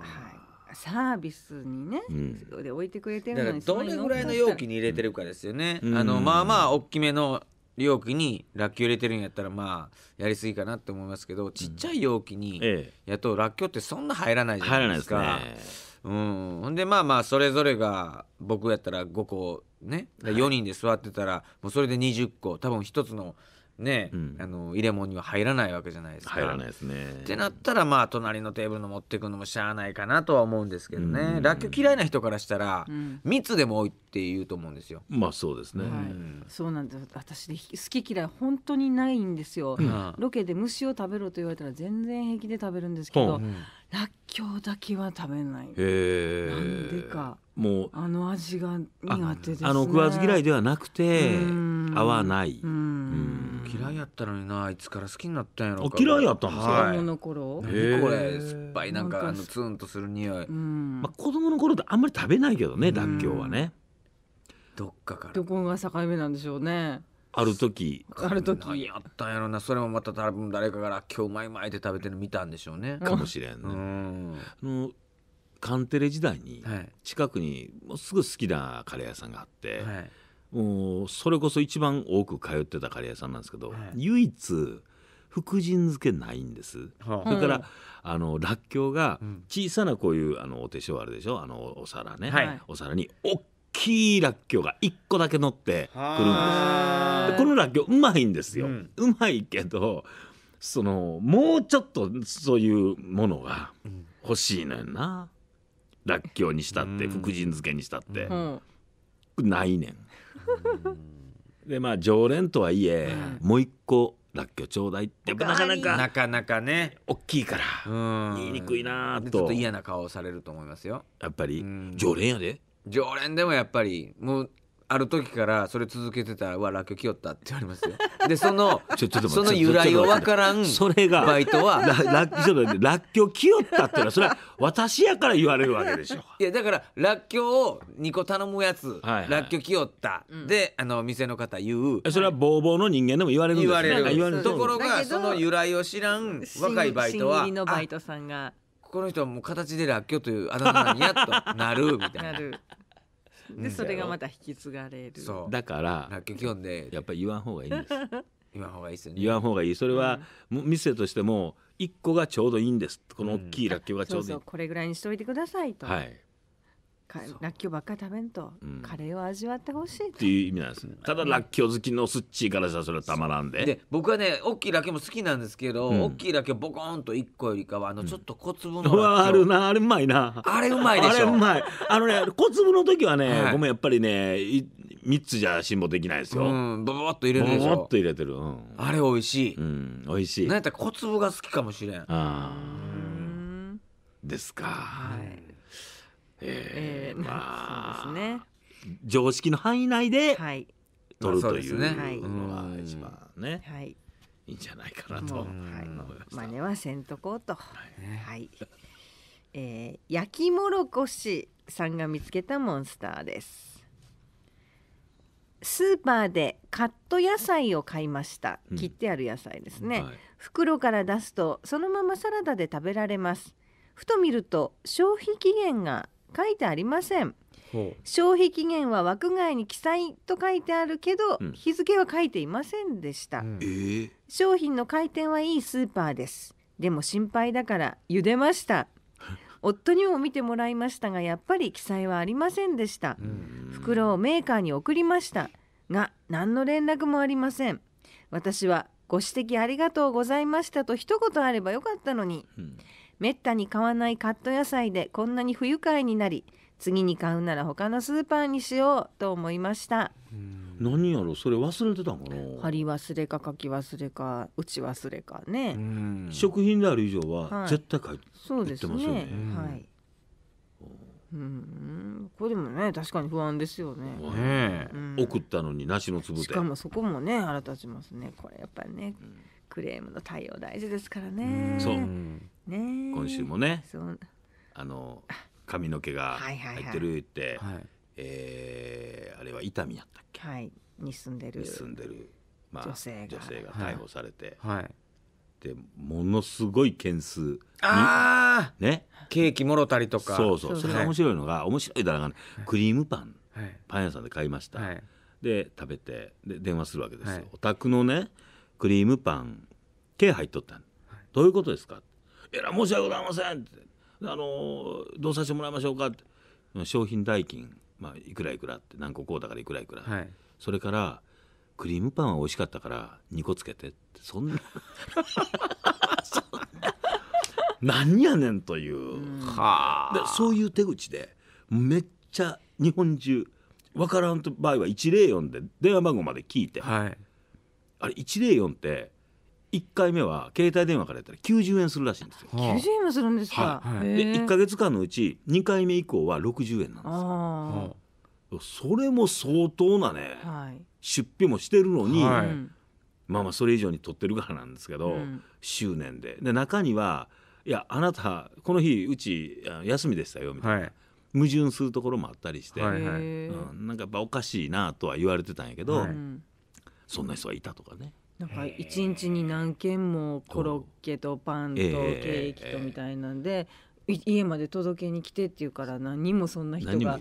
サービスにね、うん、で置いてくれてるのにどれぐらいの容器に入れてるかですよね、うん、あのまあまあ大きめの容器にラッキょう入れてるんやったらまあやりすぎかなって思いますけどちっちゃい容器にやっとらっきょうってそんな入らないじゃないですか。うんええうんほんでまあまあそれぞれが僕やったら5個ね4人で座ってたら、もうそれで20個多分1つのね、うん、あの入れ物には入らないわけじゃないですか。入らないですね。ってなったらまあ隣のテーブルの持っていくのもしゃあないかなとは思うんですけどね、うん、ラッキ嫌いな人からしたら、蜜でも多いって言うと思うんですよ。まあそうですね。はい、そうなんです私好き嫌い本当にないんですよ、ロケで虫を食べろと言われたら全然平気で食べるんですけど。らっきょうだけは食べないへなんでかもうあの味が苦手です、ね、あの食わず嫌いではなくて合わない嫌いやったのになあいつから好きになったんやろ嫌いやったんですか、はい、子供の頃これ酸っぱいなんかあのツンとする匂い、まあ、子供の頃ってあんまり食べないけどねらっきょうはねどっかからどこが境目なんでしょうねある時ある時何やったんやろなそれもまた多分誰かから「今日うまいまい」って食べてるの見たんでしょうねかもしれんね、うんあのカンテレ時代にはい近くにもうすぐ好きなカレー屋さんがあって、はいもうそれこそ一番多く通ってたカレー屋さんなんですけど、はい唯一福神漬けないんです、はあそれからあのらっきょうがうん小さなこういうあのお手塩あるでしょあのお皿ね、はいお皿に大きいらっきょうが一個だけ乗ってくるんですこのらっきょううまいんですよ、うん、うまいけどそのもうちょっとそういうものが欲しいのよな、うん、らっきょうにしたって福神漬けにしたって、うん、ないねん。でまあ常連とはいえ、もう一個らっきょうちょうだいってなかなかなかなかね大きいから言いにくいなとちょっと嫌な顔をされると思いますよやっぱり常連やで常連でもやっぱりもうある時からそれ続けてたら「わらっきょう来よった」って言われますよ。でそのその由来を分からんそれがバイトはらっきょう来よったって [LAUGHS] のはそれは私やから言われるわけでしょ。いやだかららっきょうを2個頼むやつ、らっきょう来よった、であの店の方言うそれはボーボーの人間でも言われるんですよ言われるところがその由来を知らん若いバイトは。新入りのバイトさんがこの人はもう形でらっきょうというあだ名にやっとなるみたいな。なるで、それがまた引き継がれる。そうだかららっきょうでやっぱり言わん方がいいんです言わん方がいいですよね。言わん方がいいそれは、もう店としても一個がちょうどいいんですこの大きいらっきょうがちょうどいい、そうこれぐらいにしておいてくださいと。はいラッキョばっかり食べんと、うん、カレーを味わってほしいっていう意味なんですねただらっきょう好きのスッチーからしたらそれはたまらんでで僕はね大きいらけも好きなんですけど、うん、大きいらけボコンと1個よりかはあのちょっと小粒の、うん、あるなあれうまいなあれうまいでしょあれうまいあのね小粒の時はね、はい、ごめんやっぱりね3つじゃ辛抱できないですよ、うん、ボボッと入れるでしょボボッと入れてる、うん、あれ美味しい、うん、美味しいなんやったら小粒が好きかもしれんああですかはいえー、えー、まあそうですね常識の範囲内で取るというのが一番ね、はい、いいんじゃないかなと思いました。真似はせんとこうと。はい、はい、えー、焼きもろこしさんが見つけたモンスターです。スーパーでカット野菜を買いました。切ってある野菜ですね。うんはい、袋から出すとそのままサラダで食べられます。ふと見ると消費期限が書いてありません消費期限は枠外に記載と書いてあるけど、うん、日付は書いていませんでした、うん、商品の回転はいいスーパーですでも心配だから茹でました [LAUGHS] 夫にも見てもらいましたがやっぱり記載はありませんでした、袋をメーカーに送りましたが何の連絡もありません私はご指摘ありがとうございましたと一言あればよかったのに、めったに買わないカット野菜でこんなに不愉快になり次に買うなら他のスーパーにしようと思いました何やろそれ忘れてたんかな貼り忘れか書き忘れか打ち忘れかね食品である以上は絶対書、はいね、そうですねはいうんこれでもね確かに不安ですよね、ね送ったのになしの粒しかもそこもね腹立ちますねこれやっぱりね、クレームの対応大事ですからねそう、ね今週もねそうあの髪の毛が入ってるって、はい、えーあれは伊丹やったっけはいに住んでる住んでる、まあ、女性が逮捕されて、はい、でものすごい件数あねケーキもろたりとかそうそうそれが面白いのが、面白いだらがクリームパンはいパン屋さんで買いました、はいで食べてで電話するわけですよ、はいお宅のねクリームパン毛入っとったん、どういうことですかえら申し訳ございません」って「あのどうさせてもらいましょうか」って商品代金、まあ、いくらいくらって何個こうだからいくらいくら、はい、それから「クリームパンは美味しかったから2個つけて」ってそんなそんな何やねんという、うはあ、そういう手口でめっちゃ日本中分からん場合は104で電話番号まで聞いて、はい、あれ104って1回目は携帯電話からやったら90円するらしいんですよ。90円もするんですか、はい、で1か月間のうち2回目以降は60円なんですそれも相当なね、はい、出費もしてるのに、はい、まあまあそれ以上に取ってるからなんですけど、うん、執念でで中にはいやあなたこの日うち休みでしたよみたいな、矛盾するところもあったりして、はいはい、うん、なんかやっぱおかしいなとは言われてたんやけど、そんな人がいたとかね。なんか一日に何軒もコロッケとパンとケーキとみたいなんで、家まで届けに来てっていうから何人もそんな人が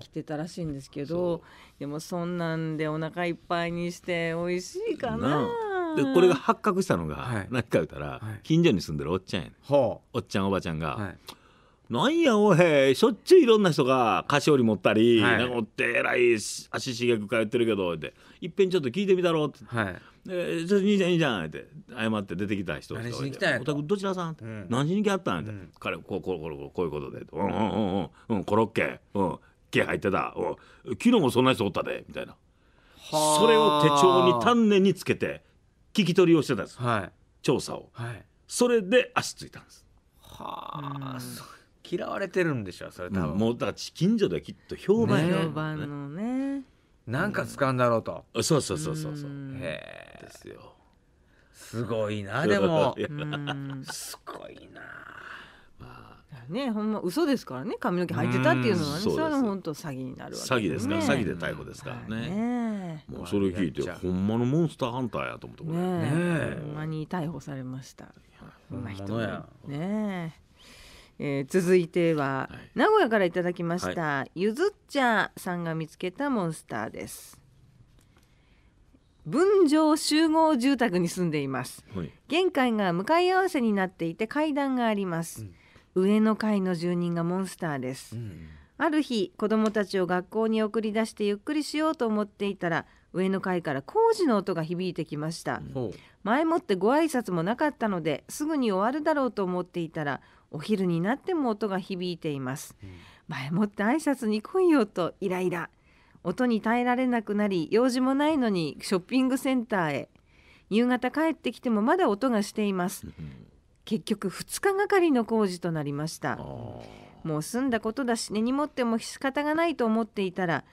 来てたらしいんですけどでもそんなんでお腹いっぱいにして美味しいかなでこれが発覚したのが、何か言ったら、近所に住んでるおっちゃんやね、おっちゃんおばちゃんが「なんやおへしょっちゅういろんな人が菓子折り持ったり、おってえらい足しげく通ってるけど」って「いっぺんちょっと聞いてみたろ」って。はいで「ちじ兄ちゃんいじゃん」って謝って出てきた人何しに来たんやお宅どちらさん?」って「何しに来はったん?」って「彼こうこうこうこういうことで」うんうんうんうんコロッケうん毛入ってたうん昨日もそんな人おったで」みたいなそれを手帳に丹念につけて聞き取りをしてたんです、はい、調査を、はい、それで足ついたんですはあ嫌われてるんでしょそれ多分、もうだから近所ではきっと評判評判のねなんか使うんだろうと、うん、そうそうそうそうそうへえですよすごいなでも [LAUGHS] すごいなまあねほんま嘘ですからね髪の毛入ってたっていうのはねそれは本当詐欺になるわけ、ね、詐欺ですから詐欺で逮捕ですからね、ね、もうそれ聞いてほんまのモンスターハンターやと思ってねえ、ね、ほんまに逮捕されましたほんま人ねええー、続いては、はい、名古屋からいただきました、はい、ゆずっちゃさんが見つけたモンスターです分譲集合住宅に住んでいます、はい、玄関が向かい合わせになっていて階段があります、うん、上の階の住人がモンスターです、うん、ある日子供たちを学校に送り出してゆっくりしようと思っていたら上の階から工事の音が響いてきました、うん、前もってご挨拶もなかったのですぐに終わるだろうと思っていたらお昼になっても音が響いています、うん、前もって挨拶に来いよとイライラ音に耐えられなくなり用事もないのにショッピングセンターへ夕方帰ってきてもまだ音がしています、うん、結局2日がかりの工事となりましたもう済んだことだし根に持っても仕方がないと思っていたら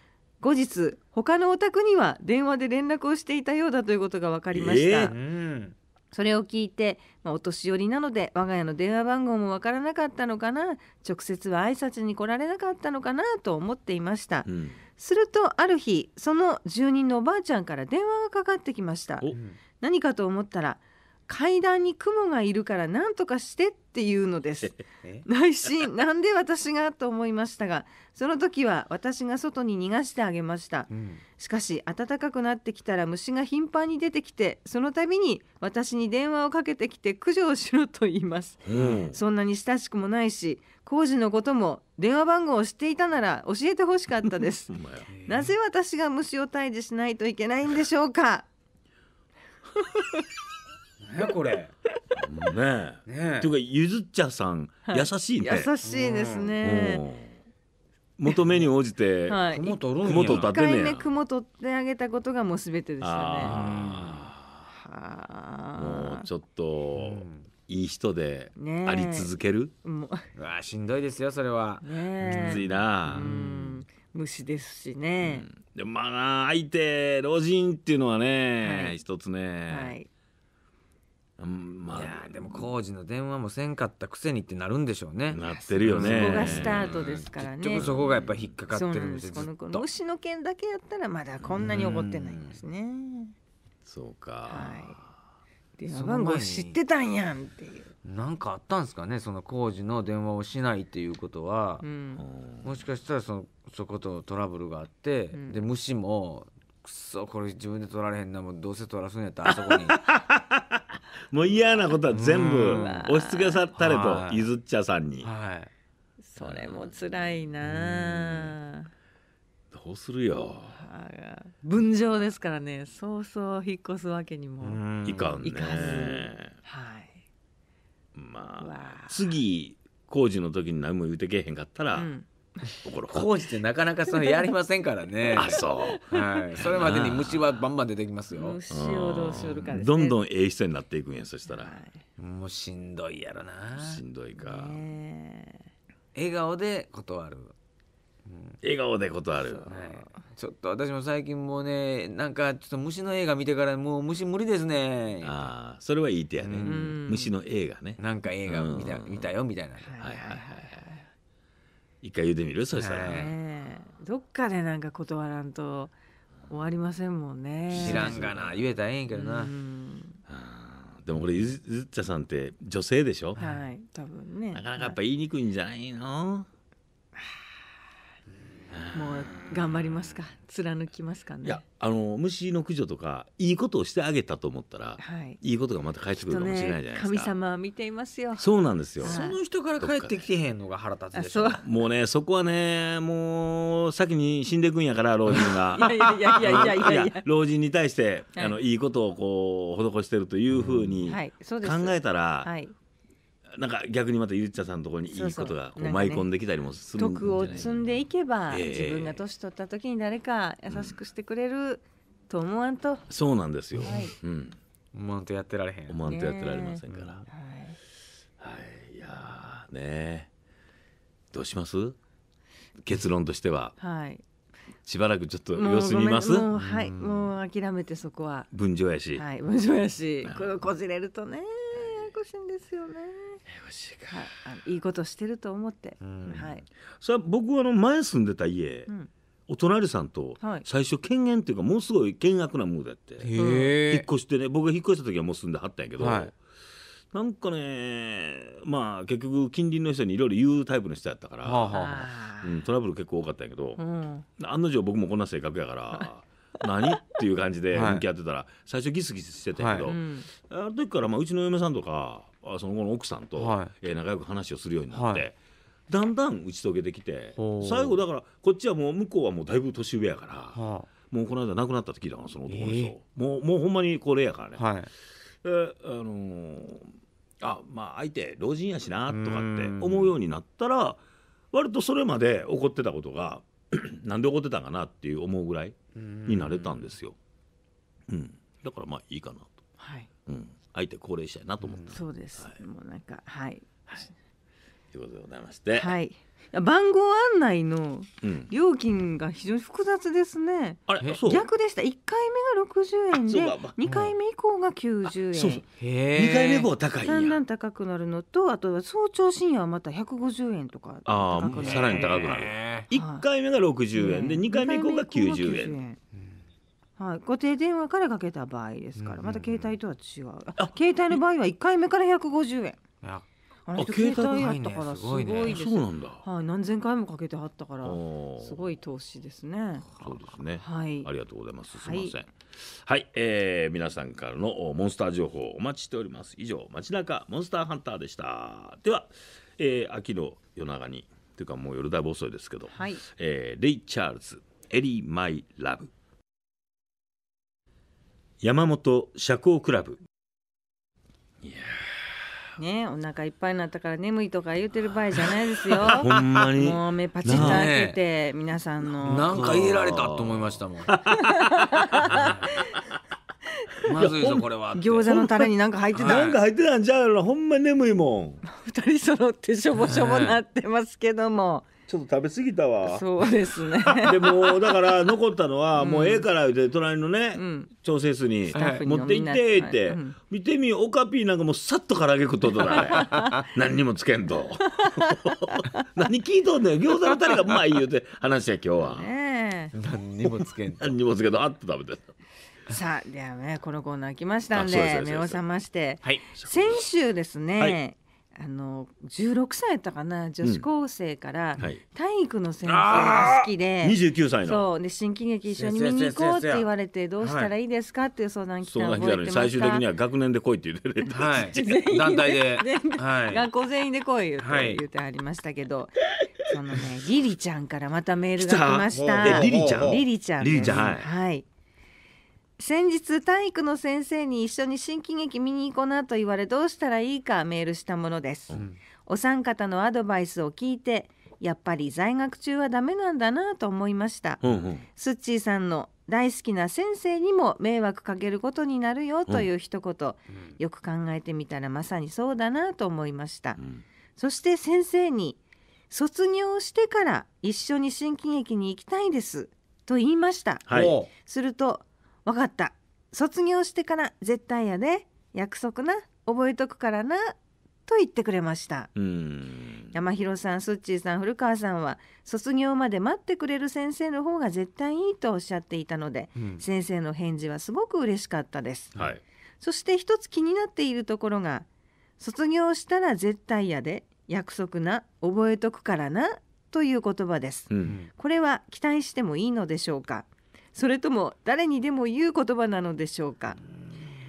後日他のお宅には電話で連絡をしていたようだということが分かりました、えーうんそれを聞いて、まあ、お年寄りなので我が家の電話番号もわからなかったのかな直接は挨拶に来られなかったのかなと思っていました、うん、するとある日その住人のおばあちゃんから電話がかかってきました何かと思ったら「階段に雲がいるから何とかしてっていうのです [LAUGHS] 内心 [LAUGHS] なんで私がと思いましたがその時は私が外に逃がしてあげました、うん、しかし暖かくなってきたら虫が頻繁に出てきてその度に私に電話をかけてきて駆除をしろと言います、うん、そんなに親しくもないし工事のことも電話番号を知っていたなら教えてほしかったです [LAUGHS] なぜ私が虫を退治しないといけないんでしょうかねこれ。ねえ。ねというかゆずっちゃさん優しいね。優しいですね。求めに応じて、はい、雲取るんや。雲取っ雲取ってあげたことがもうすべてでしたね。もうちょっと。いい人であり続ける。もうわしんどいですよそれは。ね、きついな。虫ですしね。でまあ相手老人っていうのはね、一つね。はいまあ、いやでも工事の電話もせんかったくせにってなるんでしょうね。なってるよね。そこがスタートですからね。結局そこがやっぱ引っかかってるんですよ。この虫の件だけやったらまだこんなに怒ってないんですね。そうか。はい電話番号知ってたんやんっていう。なんかあったんですかねその工事の電話をしないっていうことは、うん、もしかしたらそのそことトラブルがあって、うん、で虫もくそこれ自分で取られへんなもうどうせ取らすんやったらあそこに [LAUGHS] もう嫌なことは全部押し付けされとゆずっちゃさんに、はい、それも辛いなどうするよ分譲ですからねそうそう引っ越すわけにもいかんねいかずはいまあ次工事の時に何も言うてけへんかったら、うん工事ってなかなかそのやりませんからね [LAUGHS] あそうはいそれまでに虫はバンバン出てきますよ虫をどうするか、ね、どんどんええ人になっていくんやそしたら、はい、もうしんどいやろなしんどいか、ね、笑顔で断る、うん、笑顔で断る、はい、ちょっと私も最近もうねなんかちょっと虫の映画見てからもう虫無理ですねああそれはいい手やね虫の映画ねなんか映画見た見たよみたいな、はい、はいはい一回言うてみるそしたら、ね、どっかでなんか断らんと終わりませんもんね知らんがな言えたらええんけどな、うん、でもこれゆずっちゃさんって女性でしょはい多分ねなかなかやっぱ言いにくいんじゃないの、もう頑張りますか貫きますかねいやあの虫の駆除とかいいことをしてあげたと思ったら、はい、いいことがまた返ってくるかもしれないじゃないですか、ね、神様は見ていますよそうなんですよ、はい、その人から帰ってきてへんのが腹立つでしょもうねそこはねもう先に死んでいくんやから老人が [LAUGHS] いやいやいやいやいやいや老人に対して、はい、あのいいことをこう施してるというふうに考えたら、はい、なんか逆にまたゆっちゃさんのところにいいことがこう舞い込んできたりもするんじゃない、ね、徳を積んでいけば、えー、自分が年取った時に誰か優しくしてくれると思わんと、うん、そうなんですよ、はい、うん、思わんとやってられへん思わんとやってられませんから、ね、はい、はい、いやねどうします結論としてははいしばらくちょっと様子見ますもうはいもう諦めてそこは分譲やしはい分譲やしこれこじれるとねしいんですよね。はい、あのいいことしてると思って。はい。さ僕はあの前住んでた家、うん、お隣さんと最初権限っていうかものすごい険悪なムードやって、引っ越してね僕が引っ越した時はもう住んではったんやけど、はい、なんかねまあ結局近隣の人にいろいろ言うタイプの人やったから、はあはあ、うん、トラブル結構多かったんやけど、うん、案の定僕もこんな性格やから。[LAUGHS] 何っていう感じで向き合ってたら、最初ギスギスしてたけど、はい、あの時からまあうちの嫁さんとかその後の奥さんと、はえ仲良く話をするようになって。だんだん打ち解けてきて最後だからこっちはもう向こうはもうだいぶ年上やから、はあ、もうこの間亡くなったって聞いたのその男の人、えー、もうもうほんまにこれやからね、はい、えあのー、あまあ相手老人やしなとかって思うようになったら割とそれまで怒ってたことが [CLEARS THROAT] なんで怒ってたかなっていう思うぐらいになれたんですよ。うん、だからまあいいかなと、はいうん、相手高齢者やなと思った、そうです、はい、もうなんかはい、はい、ということでございましてはい番号案内の料金が非常に複雑ですね、あれ逆でした1回目が60円で2回目以降が90円2回目以降高いだんだん高くなるのとあとは早朝深夜はまた150円とかああさらに高くなる1回目が60円で2回目以降が90円はい、固定電話からかけた場合ですから、また携帯とは違う。携帯の場合は1回目から150円。あの携帯やったからすごいですそうなんだはい何千回もかけてはったからすごい投資ですねそうですねはいありがとうございますすみませんはい、えー、皆さんからのモンスター情報お待ちしております以上街中モンスターハンターでしたでは、えー、秋の夜長にというかもう夜だいぶ遅いですけど、はいえー、レイ・チャールズ「エリー・マイ・ラブ」山本社交クラブいやねお腹いっぱいになったから眠いとか言ってる場合じゃないですよ [LAUGHS] ほんまにもう目パチッと開けて皆さんのなんか言えられたと思いましたもん [LAUGHS] まずいぞこれは餃子のタレに何か入ってたなんか入ってたんちゃうのほんま眠いもん [LAUGHS] 二人揃ってしょぼしょぼなってますけども、ちょっと食べ過ぎたわそうですね [LAUGHS] でもだから残ったのは、もうええから言うて隣のね、うん、調整室に、持って行ってって、うん、見てみオカピーなんかもうさっと唐揚げ食っとったら [LAUGHS] 何にもつけんと [LAUGHS] 何聞いとんねん餃子のタレがうまい言うて話や今日は、ね、何にもつけん何にもつけんとあっと食べてさあではねこのコーナー来ましたんで目を覚まして、はい、先週ですね、はいあの16歳やったかな女子高生から体育の先生が好きで、うん29歳のそうで新喜劇一緒に見に行こうって言われてどうしたらいいですかっていう相談来たのに最終的には学年で来いって言ってはい、団 [LAUGHS] 体で、はい、学校全員で来いって,、はい、言ってありましたけどそのねリリちゃんからまたメールが来ましたリリちゃんリリちゃん、はい、はい先日体育の先生に一緒に新喜劇見に行こなと言われどうしたらいいかメールしたものです、うん、お三方のアドバイスを聞いてやっぱり在学中はダメなんだなと思いました、うんうん、スッチーさんの大好きな先生にも迷惑かけることになるよという一言、うん、よく考えてみたらまさにそうだなと思いました、うん、そして先生に卒業してから一緒に新喜劇に行きたいですと言いました、はい、すると分かった卒業してから絶対やで約束な覚えとくからな」と言ってくれました山広さんすっちーさん古川さんは卒業まで待ってくれる先生の方が絶対いいとおっしゃっていたので、うん、先生の返事はすごく嬉しかったです、はい、そして一つ気になっているところが「卒業したら絶対やで約束な覚えとくからな」という言葉です、うん、これは期待してもいいのでしょうかそれとも誰にでも言う言葉なのでしょうか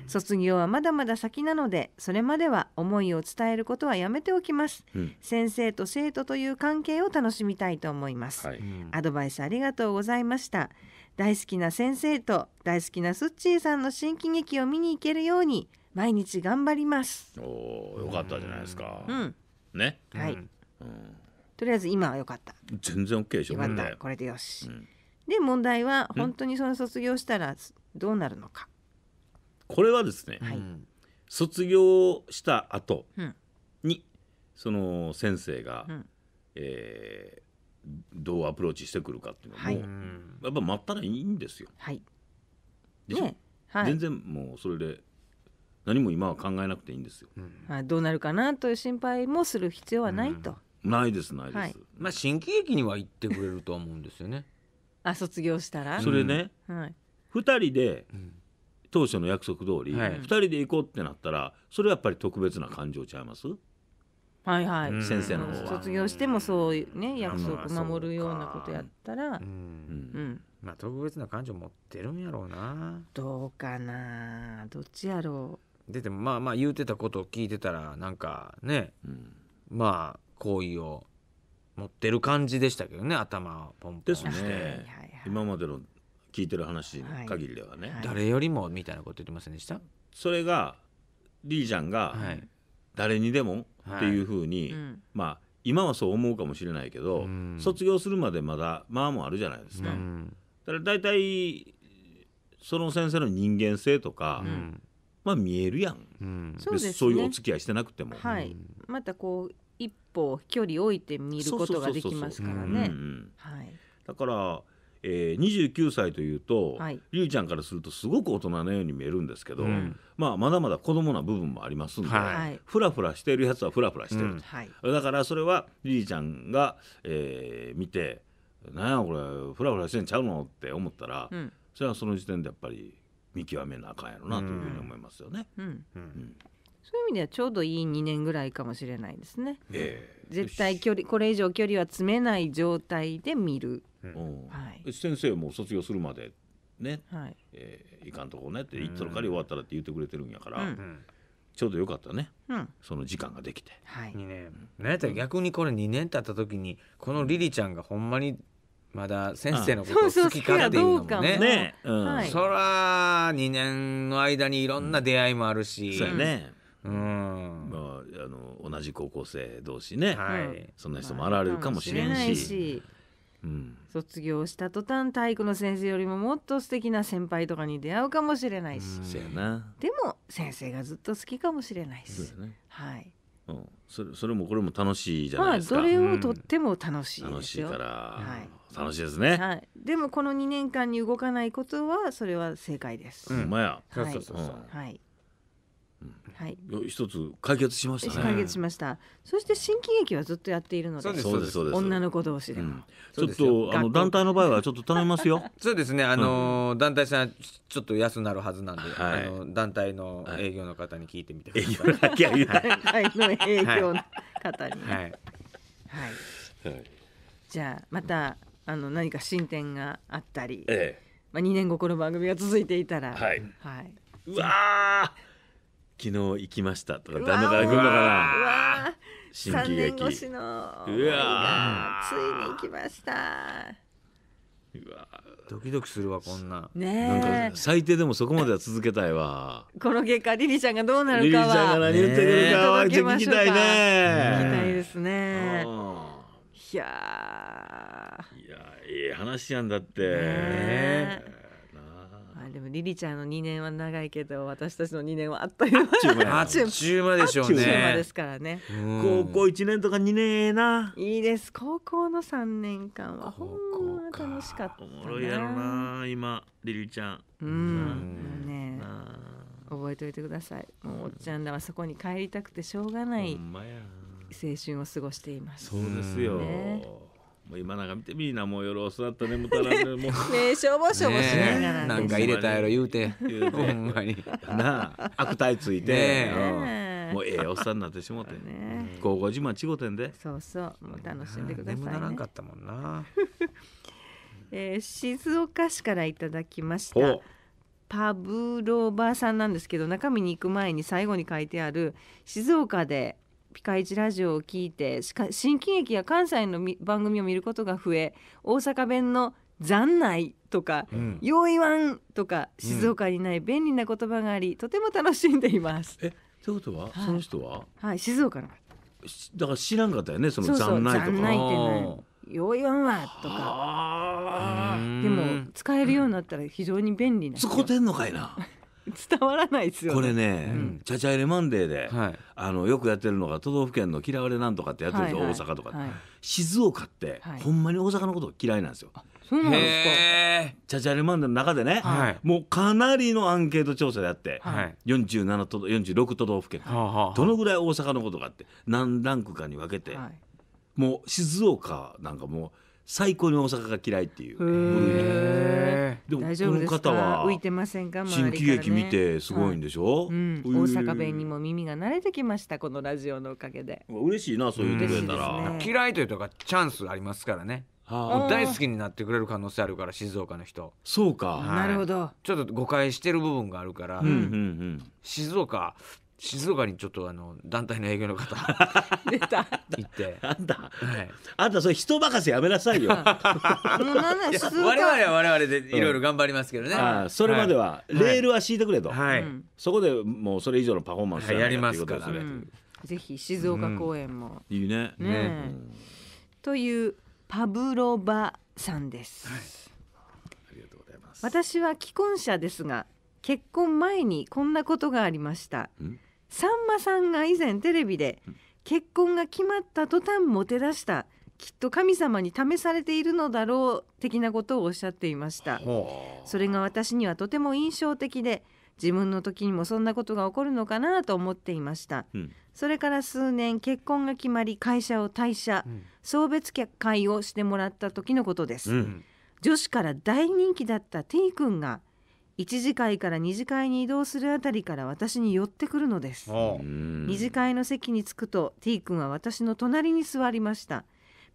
卒業はまだまだ先なのでそれまでは思いを伝えることはやめておきます、うん、先生と生徒という関係を楽しみたいと思います、はい、アドバイスありがとうございました大好きな先生と大好きなすっちーさんの新喜劇を見に行けるように毎日頑張りますおよかったじゃないですか、うん、ねはい、うん、とりあえず今はよかった全然 OK でしょよかった、これでよし、うんで問題は本当にその卒業したらどうなるのか。これはですね、はい、卒業した後に、その先生が、うん、えー、どうアプローチしてくるかっていうのも、はい、やっぱ待ったらいいんですよ。はい、でねはい、全然もうそれで何も今は考えなくていいんですよ。うん、どうなるかなという心配もする必要はないと。うん、ないですないです、はい、まあ新喜劇には行ってくれると思うんですよね。あ卒業したらそれね、はい、2人で当初の約束通り、はい2人で行こうってなったらそれはやっぱり特別な感情ちゃいますはいはい、先生の方は卒業してもそういうね約束守るようなことやったら、ううんまあ特別な感情持ってるんやろうなどうかなどっちやろででもまあまあ言うてたことを聞いてたらなんかねうんまあ好意を持ってる感じでしたけどね頭をポンポンして、ね、今までの聞いてる話限りではね、はい誰よりもみたいなこと言ってませんでしたそれがリージャンが誰にでもっていうふうに、はいうん、まあ今はそう思うかもしれないけど、うん、卒業するまでまだまあもあるじゃないですか、うん、だから大体その先生の人間性とか、まあ見えるやん、そうね、そういうお付き合いしてなくても、はい、またこう一歩距離を置いて見ることができますからね。はい。だからええ、二十九歳というと、はい、りゅうちゃんからするとすごく大人のように見えるんですけど、うん、まあ、まだまだ子供な部分もありますんで、はい、フラフラしているやつはフラフラしてる、うんはい、だからそれはりゅうちゃんが、えー、見て「なんやこれフラフラしてんちゃうの?」って思ったら、うん、それはその時点でやっぱり見極めなあかんやろなというふうに思いますよね。うん、うんそういう意味ではちょうどいい2年ぐらいかもしれないですね。えー、絶対距離これ以上距離は詰めない状態で見る。うんはい、先生も卒業するまでね、はいえー、いかんとこねって言ったら彼終わったらって言ってくれてるんやから、うん、ちょうどよかったね、うん、その時間ができて。はい、2年なんやったら逆にこれ2年経った時にこのリリちゃんがほんまにまだ先生のことを好きかっていうのもねね、うん、そら二年の間にいろんな出会いもあるし、そうやねうん、まあ、あの同じ高校生同士ね、はい、そんな人も現れるかもしれんし,、うん、卒業した途端体育の先生よりももっと素敵な先輩とかに出会うかもしれないし、でも先生がずっと好きかもしれないし、はい、うん、それそれもこれも楽しいじゃないですか、まあ、どれをとっても楽しい楽しいから、はい、楽しいですね、はい、でもこの2年間に動かないことはそれは正解です、うん、まや、はい、そうそうそう、はいはい、一つ解決しました、ね、解決しました。そして新喜劇はずっとやっているので、そうですそうです女の子同士で、うん、ちょっとあの団体の場合はちょっと頼みますよ。[LAUGHS] そうですね。あの、団体さんちょっと安なるはずなんで、はい、あの団体の営業の方に聞いてみてください。はい、[LAUGHS] 団体の営業の方に。はい。はい。はい、じゃあまたあの何か進展があったり、ええ、まあ2年後この番組が続いていたら、はい。はい、うわ昨日行きましたとか旦那から来るのかな新喜劇うわついに行きましたうわドキドキするわこんなねなんか最低でもそこまでは続けたいわこの結果リリちゃんがどうなるかはリリちゃんが何言ってくるかは、聞きたいね聞きたいですねいやいやいい話やんだって、ねでもリリちゃんの2年は長いけど私たちの2年はあっという間あっちゅう間でしょうねあっちゅう間ですからね、高校1年とか2年ええないいです高校の3年間はほんま楽しかったおもろいやろな今リリちゃんうん、うん、ね覚えておいてくださいもうおっちゃんらはそこに帰りたくてしょうがない青春を過ごしていますそうですよ、ねもう今なんか見てみいなもう夜遅なった眠たらんでもうねえしょぼしょぼしながらねなんか入れたやろ言うて言うほんまになあ悪態ついて、ねえうんもうええおっさんになってしもてね午後自慢ちごてんでそうそうもう楽しんでくださいね眠ならんかったもんな [LAUGHS] えー静岡市からいただきましたパブローバーさんなんですけど中身に行く前に最後に書いてある静岡でピカイチラジオを聞いて新喜劇や関西の番組を見ることが増え大阪弁の「残内」とか「用意ワン」とか静岡にない便利な言葉があり、うん、とても楽しんでいます。えということは、その人は、はい、静岡のだから知らんかったよねその「残内」とか。そうそう用意ワンはとかでも使えるようになったら非常に便利な使てんのかいな伝わらないですよ、ね、これね、うん、チャチャ入れマンデーで、はい、あのよくやってるのが都道府県の嫌われなんとかってやってるんですよ、はいはい、大阪とか、はい、静岡って、はい、ほんまに大阪のこと嫌いなんですよ。そうなんですかチャチャレマンデーの中でね、はい、もうかなりのアンケート調査であって、はい、47都46都道府県、はい、どのぐらい大阪のことがあって何ランクかに分けて、はい、もう静岡なんかもう。最高に大阪が嫌いっていう部類なんでもこの方は浮いてませんか新喜劇見てすごいんでしょ、うん、大阪弁にも耳が慣れてきましたこのラジオのおかげで嬉しいなそう言ってくれたら、ね、嫌いというとかチャンスありますからねはあ、大好きになってくれる可能性あるから静岡の人そうか、はい、なるほどちょっと誤解してる部分があるから、うんうんうん、静岡静岡にちょっとあの団体の営業の方 [LAUGHS] 出た行ってあんた、はい、あんたそれ人任せやめなさいよいや我々は我々でいろいろ頑張りますけどね、うん、それまではレールは敷いてくれと、はい、そこでもうそれ以上のパフォーマンス、はやりますから、うん、ぜひ静岡公演も、うん、いいねね、ね、というパブロバさんです、はい、ありがとうございます私は既婚者ですが結婚前にこんなことがありました、うんさんまさんが以前テレビで結婚が決まった途端もて出したきっと神様に試されているのだろう的なことをおっしゃっていましたそれが私にはとても印象的で自分の時にもそんなことが起こるのかなと思っていました、うん、それから数年結婚が決まり会社を退社、うん、送別会をしてもらった時のことです、うん、女子から大人気だった T 君が「1次会から2次会に移動するあたりから私に寄ってくるのです2次会の席に着くと T 君は私の隣に座りました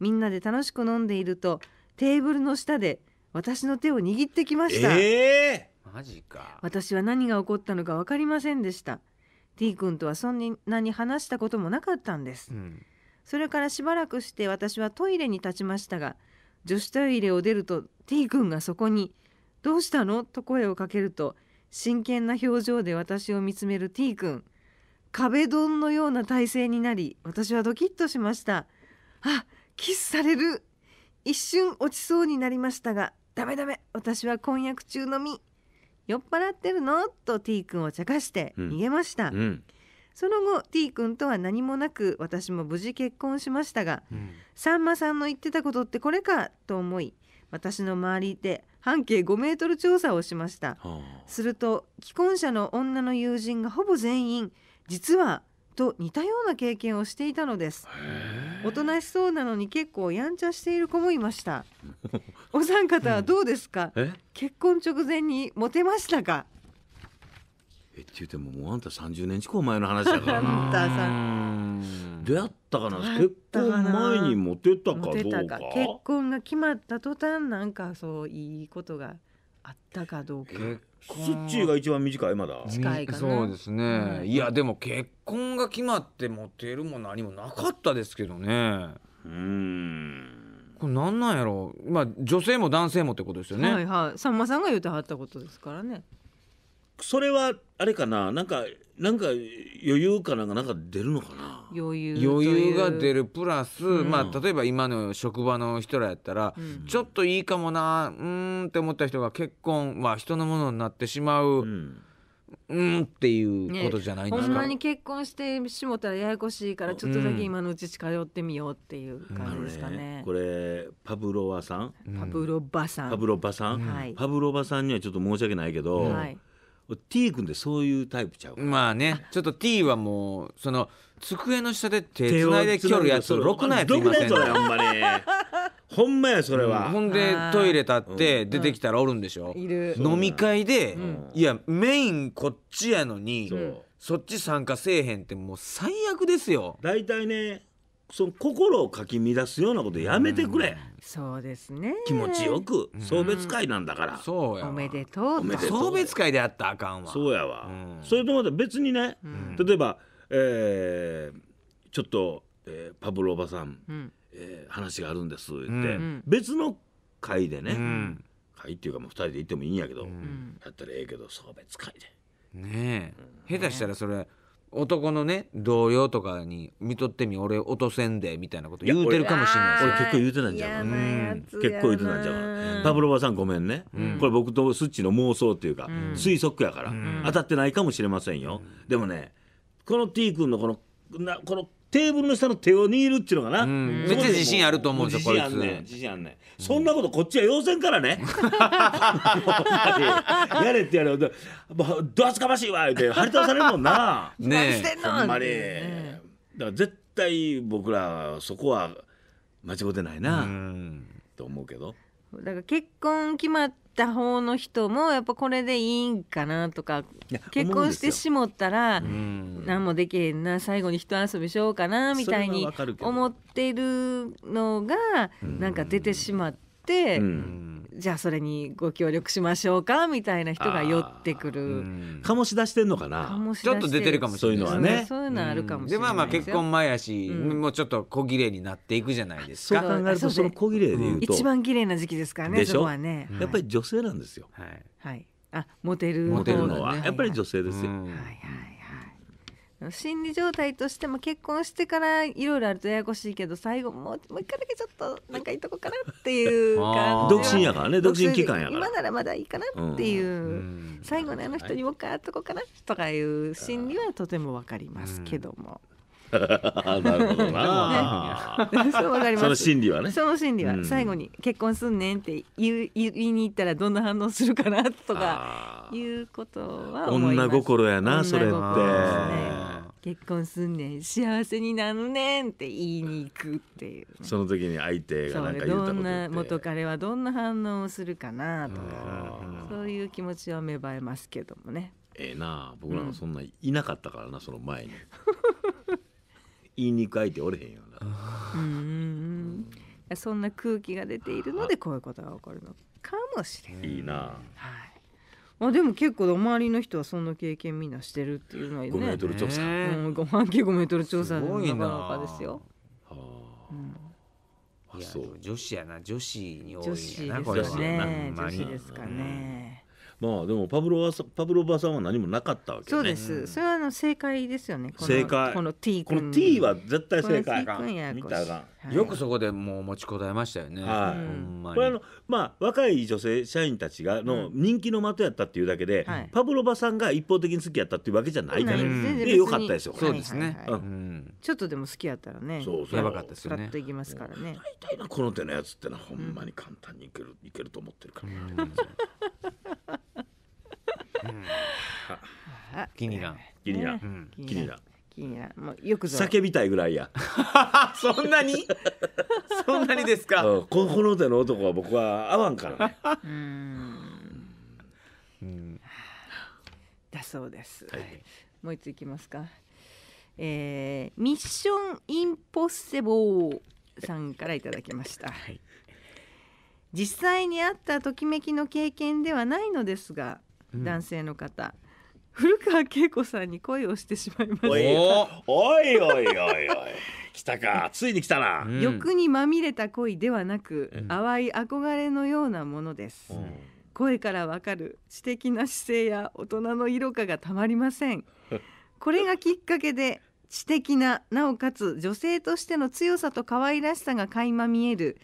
みんなで楽しく飲んでいるとテーブルの下で私の手を握ってきました、えー、マジか私は何が起こったのか分かりませんでした T 君とはそんなに話したこともなかったんです、うん、それからしばらくして私はトイレに立ちましたが女子トイレを出ると T 君がそこに「どうしたの?」と声をかけると真剣な表情で私を見つめる T 君壁ドンのような体勢になり私はドキッとしましたあキスされる一瞬落ちそうになりましたがダメダメ私は婚約中のみ酔っ払ってるのと T 君を茶化して逃げました、うんうん、その後 T 君とは何もなく私も無事結婚しましたが、うん、さんまさんの言ってたことってこれかと思い私の周りで半径5メートル調査をしました、はあ、すると既婚者の女の友人がほぼ全員実はと似たような経験をしていたのですおとなしそうなのに結構やんちゃしている子もいましたお三方はどうですか、うん、結婚直前にモテましたかえって言ってももうあんた30年近く前の話だからな [LAUGHS] 出会ったかな結婚前にモテたかどうか結婚が決まった途端なんかそういいことがあったかどうかスッチーが一番短いまだ近いかなそうですね、うん、いやでも結婚が決まってモテるも何もなかったですけどねうんこれなんなんやろう、まあ女性も男性もってことですよねはいはいさんまさんが言ってはったことですからねそれはあれかななんかなんか余裕かなんかなんか出るのかな余裕余裕が出るプラス、うん、まあ例えば今の職場の人らやったら、うん、ちょっといいかもなうんって思った人が結婚は人のものになってしまう。うんうんっていうことじゃないですか、ね、ほんまに結婚してしもたらややこしいからちょっとだけ今のうち通ってみようっていう感じですかねうんね、これパブロワさんパブロバさんパブロバさん、はい、パブロバさんにはちょっと申し訳ないけど、はい T 君ってそういうタイプちゃうまあねちょっと T はもうその机の下で手つないできょるやつろくなやついませんねほんまに [LAUGHS] ほんまやそれは、うん、ほんでトイレ立って出てきたらおるんでしょ、うん、飲み会で、うん、いやメインこっちやのにそっち参加せえへんってもう最悪ですよ大体ねその心をかき乱すようなことやめてくれ、そうですね気持ちよく送別会なんだから、そうやおめでとうおめでとう送別会であったらあかんわそうやわ、それとまた別にね、例えば、えちょっと、えパブロおばさん、え話があるんです」って、別の会でね、会っていうかもう2人で行ってもいいんやけど、やったらええけど送別会でねえ下手したらそれ男のね同僚とかに「見とってみ俺落とせんで」みたいなこと言うてるかもしれない俺結構言うてないんじゃうかな結構言うてないんじゃうかなパブロバさんごめんね、これ僕とスッチの妄想っていうか、推測やから、当たってないかもしれませんよ、でもねこの T 君のこのなこのテーブルの下の手を握るっていうのがな、うん、めっちゃ自信あると思うんですよこいつ自信あんねん自信あんねそんなことこっちは要せんからね [LAUGHS] やれってやれどど厚かましいわ言って張り倒されるもんなねんまり。だから絶対僕らそこは間違ってないなと思うけど。だから結婚決まった方の人もやっぱこれでいいんかなとか結婚してしもったら何もできへんな最後に一遊びしようかなみたいに思ってるのがなんか出てしまって。、うん、じゃあそれにご協力しましょうかみたいな人が寄ってくる、うん、醸し出してんのかなしちょっと出てるかもしれないそういうのはねそういうのあるかもしれないでまあまあ結婚前やし、もうちょっと小綺麗になっていくじゃないですかそう考えるとその小綺麗でいうと、一番綺麗な時期ですからねそこはね、やっぱり女性なんですよはい、はい、あモテるモテるのは、やっぱり女性ですよ、はいはい心理状態としても結婚してからいろいろあるとややこしいけど最後もうもう一回だけちょっとなんかいとこかなっていう感じ独身やからね独身期間やから今ならまだいいかなっていう、うん、最後のあの人にもう一回会っとこうかなとかいう心理はとても分かりますけども、[LAUGHS] なるほどな。そうわかります。その心理はね。その心理は、最後に結婚すんねんって言う言いに行ったらどんな反応するかなとかいうことは女心やなそれって。結婚すんねん幸せになるねんって言いに行くっていう、その時に相手が何か言うたことっ元彼はどんな反応をするかなとかそういう気持ちは芽生えますけどもねええなあ僕らもそんないなかったからな、その前に [LAUGHS] 言いに行い相手おれへんよな。うんそんな空気が出ているのでこういうことが起こるのかもしれない。いいな。はい。まあでも結構周りの人はそんな経験みんなしてるっていうのはね。5メートル調査。うん、半径5メートル調査でなかなかですよ。すはあ。うんいや女子やな女子に多いんやな女子ですね、女子ですかね、まあでもパブロワパブロバさんは何もなかったわけ、ね、そうです。それはあの正解ですよね。正解。この T この T は絶対正解。よくそこでもう持ちこたえましたよね。はい。これあのまあ若い女性社員たちがの人気の的やったっていうだけで、パブロバさんが一方的に好きやったっていうわけじゃないから、ね。良かったですよ。そうですね。ちょっとでも好きやったらね。そうそう。やばかったですよね。といきますからね。大体なこの手のやつってのはほんまに簡単にいけるいけると思ってるから。気にな気にな気にな気になもうよくぞ叫びたいぐらいや [LAUGHS] そんなに [LAUGHS] そんなにですか、こ、この手の男は僕は合わんからねうんだそうです、はい、もう一ついきますかえー、ミッションインポッセボーさんからいただきました、はい、実際にあったときめきの経験ではないのですが男性の方、古川恵子さんに恋をしてしまいましたおいおいおいおい [LAUGHS] 来たかついに来たな、欲にまみれた恋ではなく、淡い憧れのようなものです、声からわかる知的な姿勢や大人の色化がたまりません [LAUGHS] これがきっかけで知的ななおかつ女性としての強さと可愛らしさが垣間見える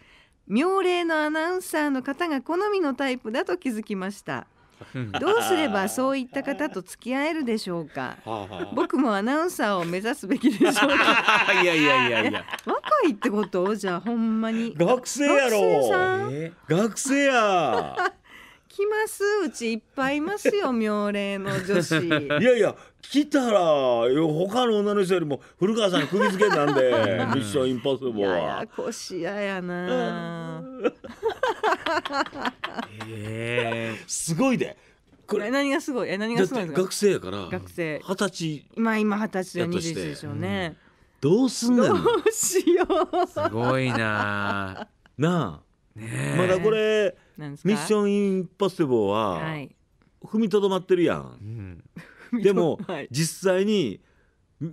妙齢のアナウンサーの方が好みのタイプだと気づきましたどうすればそういった方と付き合えるでしょうか僕もアナウンサーを目指すべきでしょうか [LAUGHS] いやいやいやいや若いってことじゃあほんまに学生やろ学生や [LAUGHS] 来ますうちいっぱいいますよ妙齢の女子 [LAUGHS] いやいや来たら他の女の人よりも古川さん釘付けなんで「[LAUGHS] ミッションインポッシブル」は。ややこしややな。えー、[LAUGHS] すごいで。これ何がすごいえ何がすごい学生やから学生二十歳まあ今二十歳で二十歳でしょうね、うん、どうすんねんどうしようすごいななあ、ね、まだこれミッションインポッシブルは、はい、踏みとどまってるやん、うんでも、はい、実際に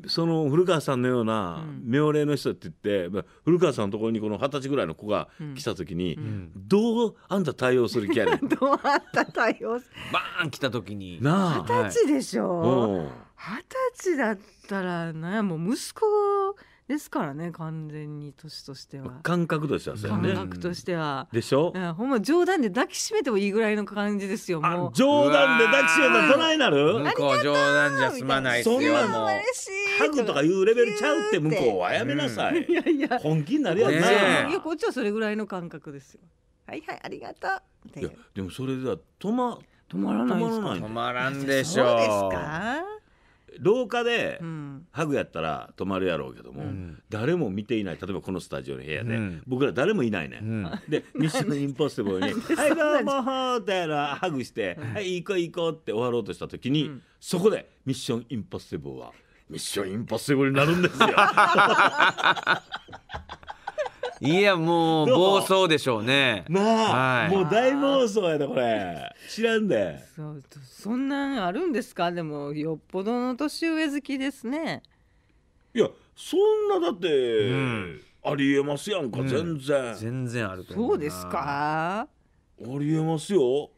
その古川さんのような妙齢の人って言って、うん、古川さんのところにこの二十歳ぐらいの子が来た時に、うんどうあんた対応する気やねん [LAUGHS] どうあんた対応するバーン来た時に二十歳でしょ二十、はい、歳だったらなもう息子ですからね完全に年としては感覚としてはそうね感覚としては、でしょ、うん、ほんま冗談で抱きしめてもいいぐらいの感じですよもう冗談で抱きしめたらどないなる向こう冗談じゃ済まないっすよそんなもうハグとかいうレベルちゃうって向こうはやめなさい、うん、いやいや本気になるやつな、ね、いやこっちはそれぐらいの感覚ですよはいはいありがとういやでもそれでは止ま止まらない止まらんでしょうそうですか廊下でハグやったら泊まるやろうけども、うん、誰も見ていない例えばこのスタジオの部屋で、うん、僕ら誰もいないね、うん、で「ミッションインポッシブル」に [LAUGHS]「はいどうもってハグして「はい行こう行こう」って終わろうとした時に、そこで「ミッションインポッシブル」は「ミッションインポッシブル」になるんですよ。[LAUGHS] いやもう暴走でしょうね [LAUGHS] なあ、はい、もう大暴走やなこれ知らんでそう、そんなんあるんですかでもよっぽどの年上好きですねいやそんなだって、うん、ありえますやんか、うん、全然全然あるとそうですかありえますよ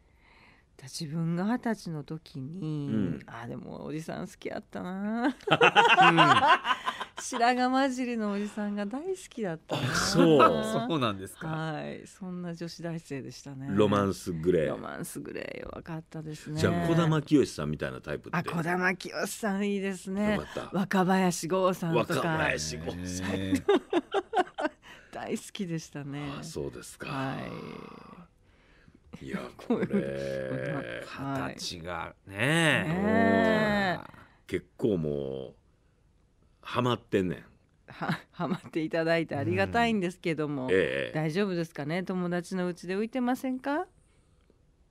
自分が二十歳の時に、うん、あでもおじさん好きやったな、うん白髪混じりのおじさんが大好きだった。そう、そうなんですか。はい、そんな女子大生でしたね。ロマンスグレー。ロマンスグレー、わかったですね。じゃあ、児玉清さんみたいなタイプあ、児玉清さんいいですね。若林剛さんとか。若林剛さん。[LAUGHS] 大好きでしたね。あそうですか。はい。いや [LAUGHS] これ形がね、結構もうハマってんねん。ははまっていただいてありがたいんですけども、ええ大丈夫ですかね友達のうちで浮いてませんか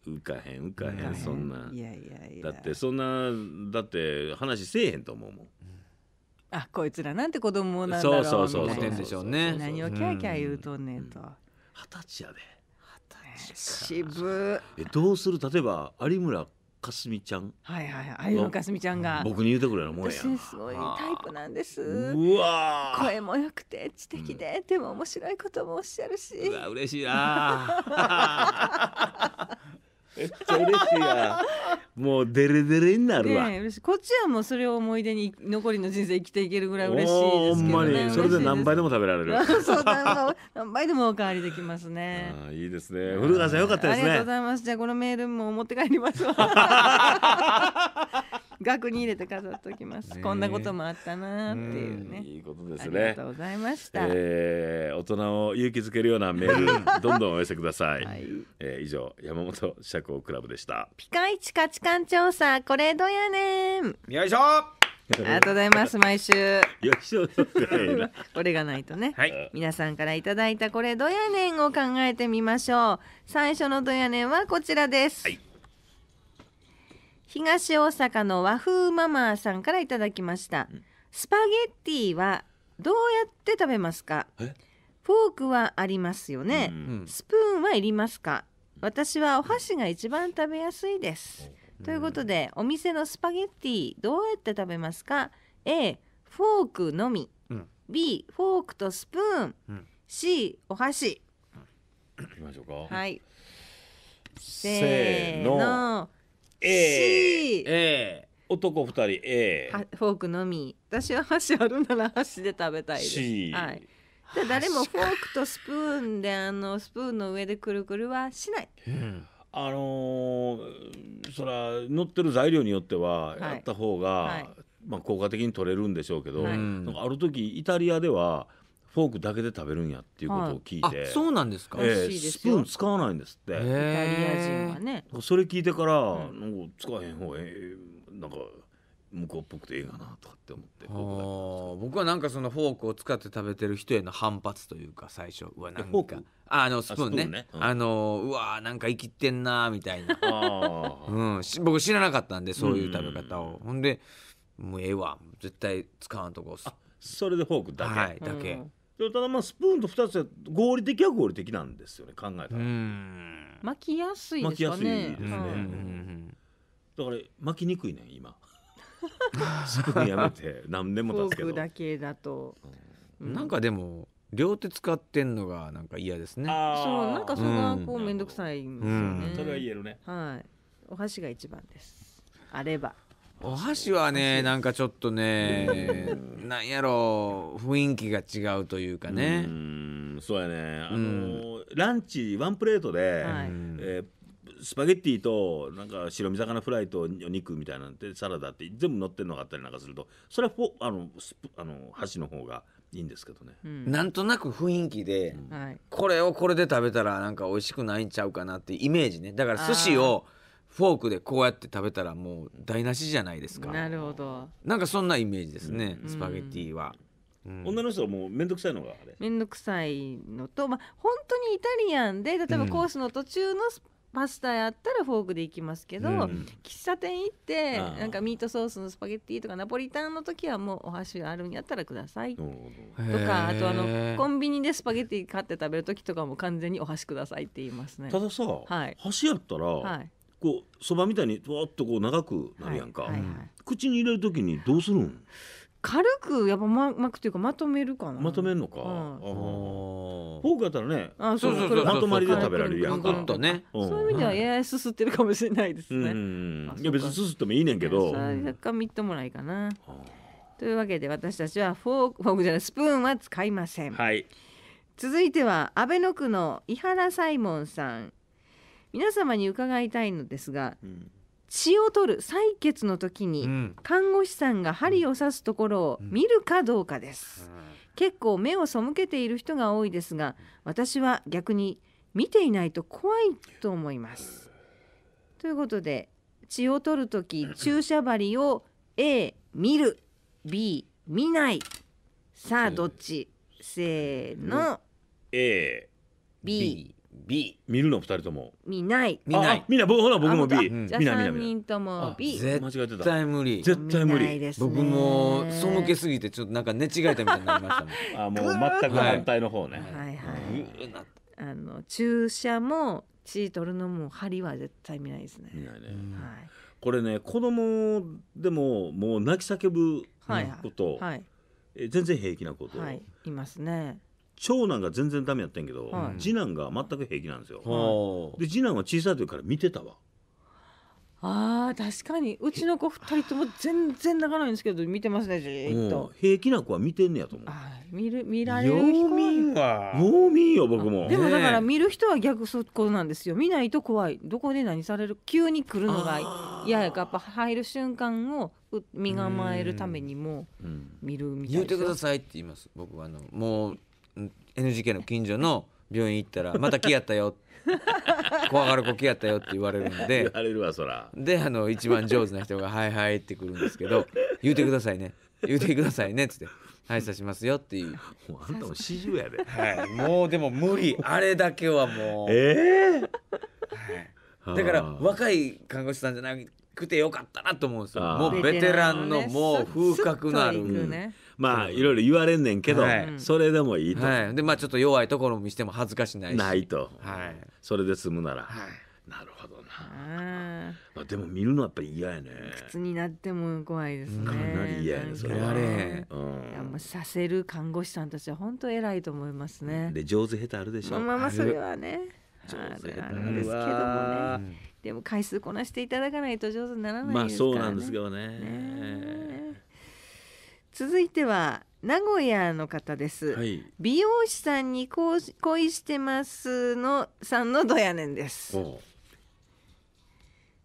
浮かへん浮かへんかへんそんないやいやいやだってそんなだって話せえへんと思うもんあこいつらなんて子供なんだろうそうそうそうそうでしょうね何をキャーキャー言うとんねんと、二十歳やで二十渋えどうする例えば有村かすみちゃんはいはいはいあ鮎野かすみちゃんが僕に言うてくれるもんやすごいタイプなんですうわ声も良くて知的で、うん、でも面白いこともおっしゃるしうわ嬉しいなめっちゃ嬉しいやもうデレデレになるわ、ねこっちはもうそれを思い出に残りの人生生きていけるぐらい嬉しいですけど、ね、ほんまにそれで何倍でも食べられる [LAUGHS] そう何倍でもおかわりできますねあいいですね古川さんよかったですねありがとうございますじゃあこのメールも持って帰りますわ [LAUGHS] 額に入れて飾っておきます、こんなこともあったなっていうねいいことですねありがとうございました、えー、大人を勇気づけるようなメール [LAUGHS] どんどんお寄せください、はい、えー、以上山本社交クラブでしたピカイチ価値観調査これどやねんよいしょありがとうございます毎週よいしょ [LAUGHS] これがないとね、はい、皆さんからいただいたこれどやねんを考えてみましょう最初のどやねんはこちらです、はい東大阪の和風ママさんからいただきました、スパゲッティはどうやって食べますかフォークはありますよね、スプーンはいりますか私はお箸が一番食べやすいです、ということでお店のスパゲッティどうやって食べますか A フォークのみ、B フォークとスプーン、C お箸いきましょうかはいせーのええええ男二人ええフォークのみ私は箸あるなら箸で食べたいです、しはい、誰もフォークとスプーンであのスプーンの上でくるくるはしないうんあのーそら乗ってる材料によってはやった方が、はいまあ、効果的に取れるんでしょうけど、はいなんかある時イタリアではフォークだけで食べるんやっていうことを聞いて、そうなんですか、えー、スプーン使わないんですってイタリア人はねそれ聞いてから、うん、なんか使わへん方がえー、なんか向こうっぽくていいかなとかって思って僕はなんかそのフォークを使って食べてる人への反発というか最初うなんかあのスプーンね、ねうん、あのうわなんか生きてんなみたいな、[LAUGHS] うん、し僕知らなかったんでそういう食べ方を、ほんでもうええわ絶対使わんとこそれでフォークだけ、はい、だけ。うんただまあスプーンと2つは合理的は合理的なんですよね考えたら巻きやすいですね巻きやすいですね、だから巻きにくいね今 [LAUGHS] スプーンやめて何年も経つけどだけだと、うん、なんかでも両手使ってんのがなんか嫌ですねそうなんかそれがこう面倒くさいんですよね、うん、それは言えるねはいお箸が一番ですあればお箸はねなんかちょっとねなんやろう雰囲気が違うというかねうんそうやねあの、ランチワンプレートで、はい、えースパゲッティとなんか白身魚フライとお肉みたいなんてサラダって全部乗ってるのがあったりなんかするとそれはあのあの箸の方がいいんですけどね、うん、なんとなく雰囲気で、うん、これをこれで食べたらなんか美味しくないんちゃうかなってイメージねだから寿司をフォークでこうやって食べたらもう台無しじゃないですかなるほどなんかそんなイメージですね、うん、スパゲッティは、うん、女の人はもう面倒くさいのがあれ面倒くさいのとまあ本当にイタリアンで例えばコースの途中のパスタやったらフォークでいきますけど、うん、喫茶店行ってなんかミートソースのスパゲッティとかナポリタンの時はもうお箸があるんやったらくださいとかあとあのコンビニでスパゲッティ買って食べる時とかも完全にお箸くださいって言いますねたださ、はい、箸やったら、はい、こうそばみたいにわっとこう長くなるやんか、はいはいはい、口に入れる時にどうするん軽くやっぱま巻くというかまとめるかなまとめるのか、うん、あフォークやったらねあそうそうそうまとまりで食べられるやんか、ね、そういう意味ではややすすってるかもしれないですね、うん、いや別にすすってもいいねんけど若干みっともないかな、というわけで私たちはフォークフォークじゃないスプーンは使いません、はい、続いては安倍野区の伊原サイモンさん皆様に伺いたいのですが、うん血を取る採血の時に看護師さんが針を刺すところを見るかどうかです、うんうん、結構目を背けている人が多いですが私は逆に見ていないと怖いと思いますということで血を取る時 [CLEARS THROAT] 注射針を A 見る B 見ないさあどっち、せーの A B B 見るの二人とも見ない見ないみんな僕ほら僕も B 見じなあい見ない3人とも B 絶間違えてた対無理絶対無理僕も背けすぎてちょっとなんか寝違えたみたいになりました [LAUGHS] あもう全く反対の方ねはいはいあの注射も血取るのも針は絶対見ないですね見ないねはいこれね子供でももう泣き叫ぶことはいえ全然平気なことはいいますね長男が全然ダメやってんけど、はい次男が全く平気なんですよ、はで次男は小さい時から見てたわあー確かにうちの子二人とも全然泣かないんですけど見てますねじーっともう平気な子は見てんねやと思うあー見る見られる人ははもう見んよ僕もでもだから見る人は逆そことなんですよ見ないと怖いどこで何される急に来るのがあ嫌やかやっぱ入る瞬間をう身構えるためにもうん見るみたい言うてくださいって言います僕はあのもう NGK の近所の病院行ったら「また来やったよ」[LAUGHS] 怖がる子来やったよって言われるんで言われるわそらであの一番上手な人が「はいはい」ってくるんですけど「言うてくださいね言うてくださいね」っつって「はいさしますよ」っていうもうあんたも四十やで、はい、もうでも無理あれだけはもうええーはいだから若い看護師さんじゃない。くてよかったなと思うんですよもうベテランのもう風格のある、ね、まあいろいろ言われんねんけど、はい、それでもいいと、はい、でまあちょっと弱いところ見せても恥ずかしないしないと、はい、それで済むなら、なるほどなあ、まあ、でも見るのはやっぱり嫌やね靴になっても怖いですねかなり嫌やねそれはね、うん、いやもうさせる看護師さんたちは本当偉いと思いますねで上手下手あるでしょまあまあそれはねあるあるですけどもねでも回数こなしていただかないと上手にならないですからね。まあそうなんですけどね。ね続いては名古屋の方です、はい、美容師さんに恋してますのさんのドヤネンです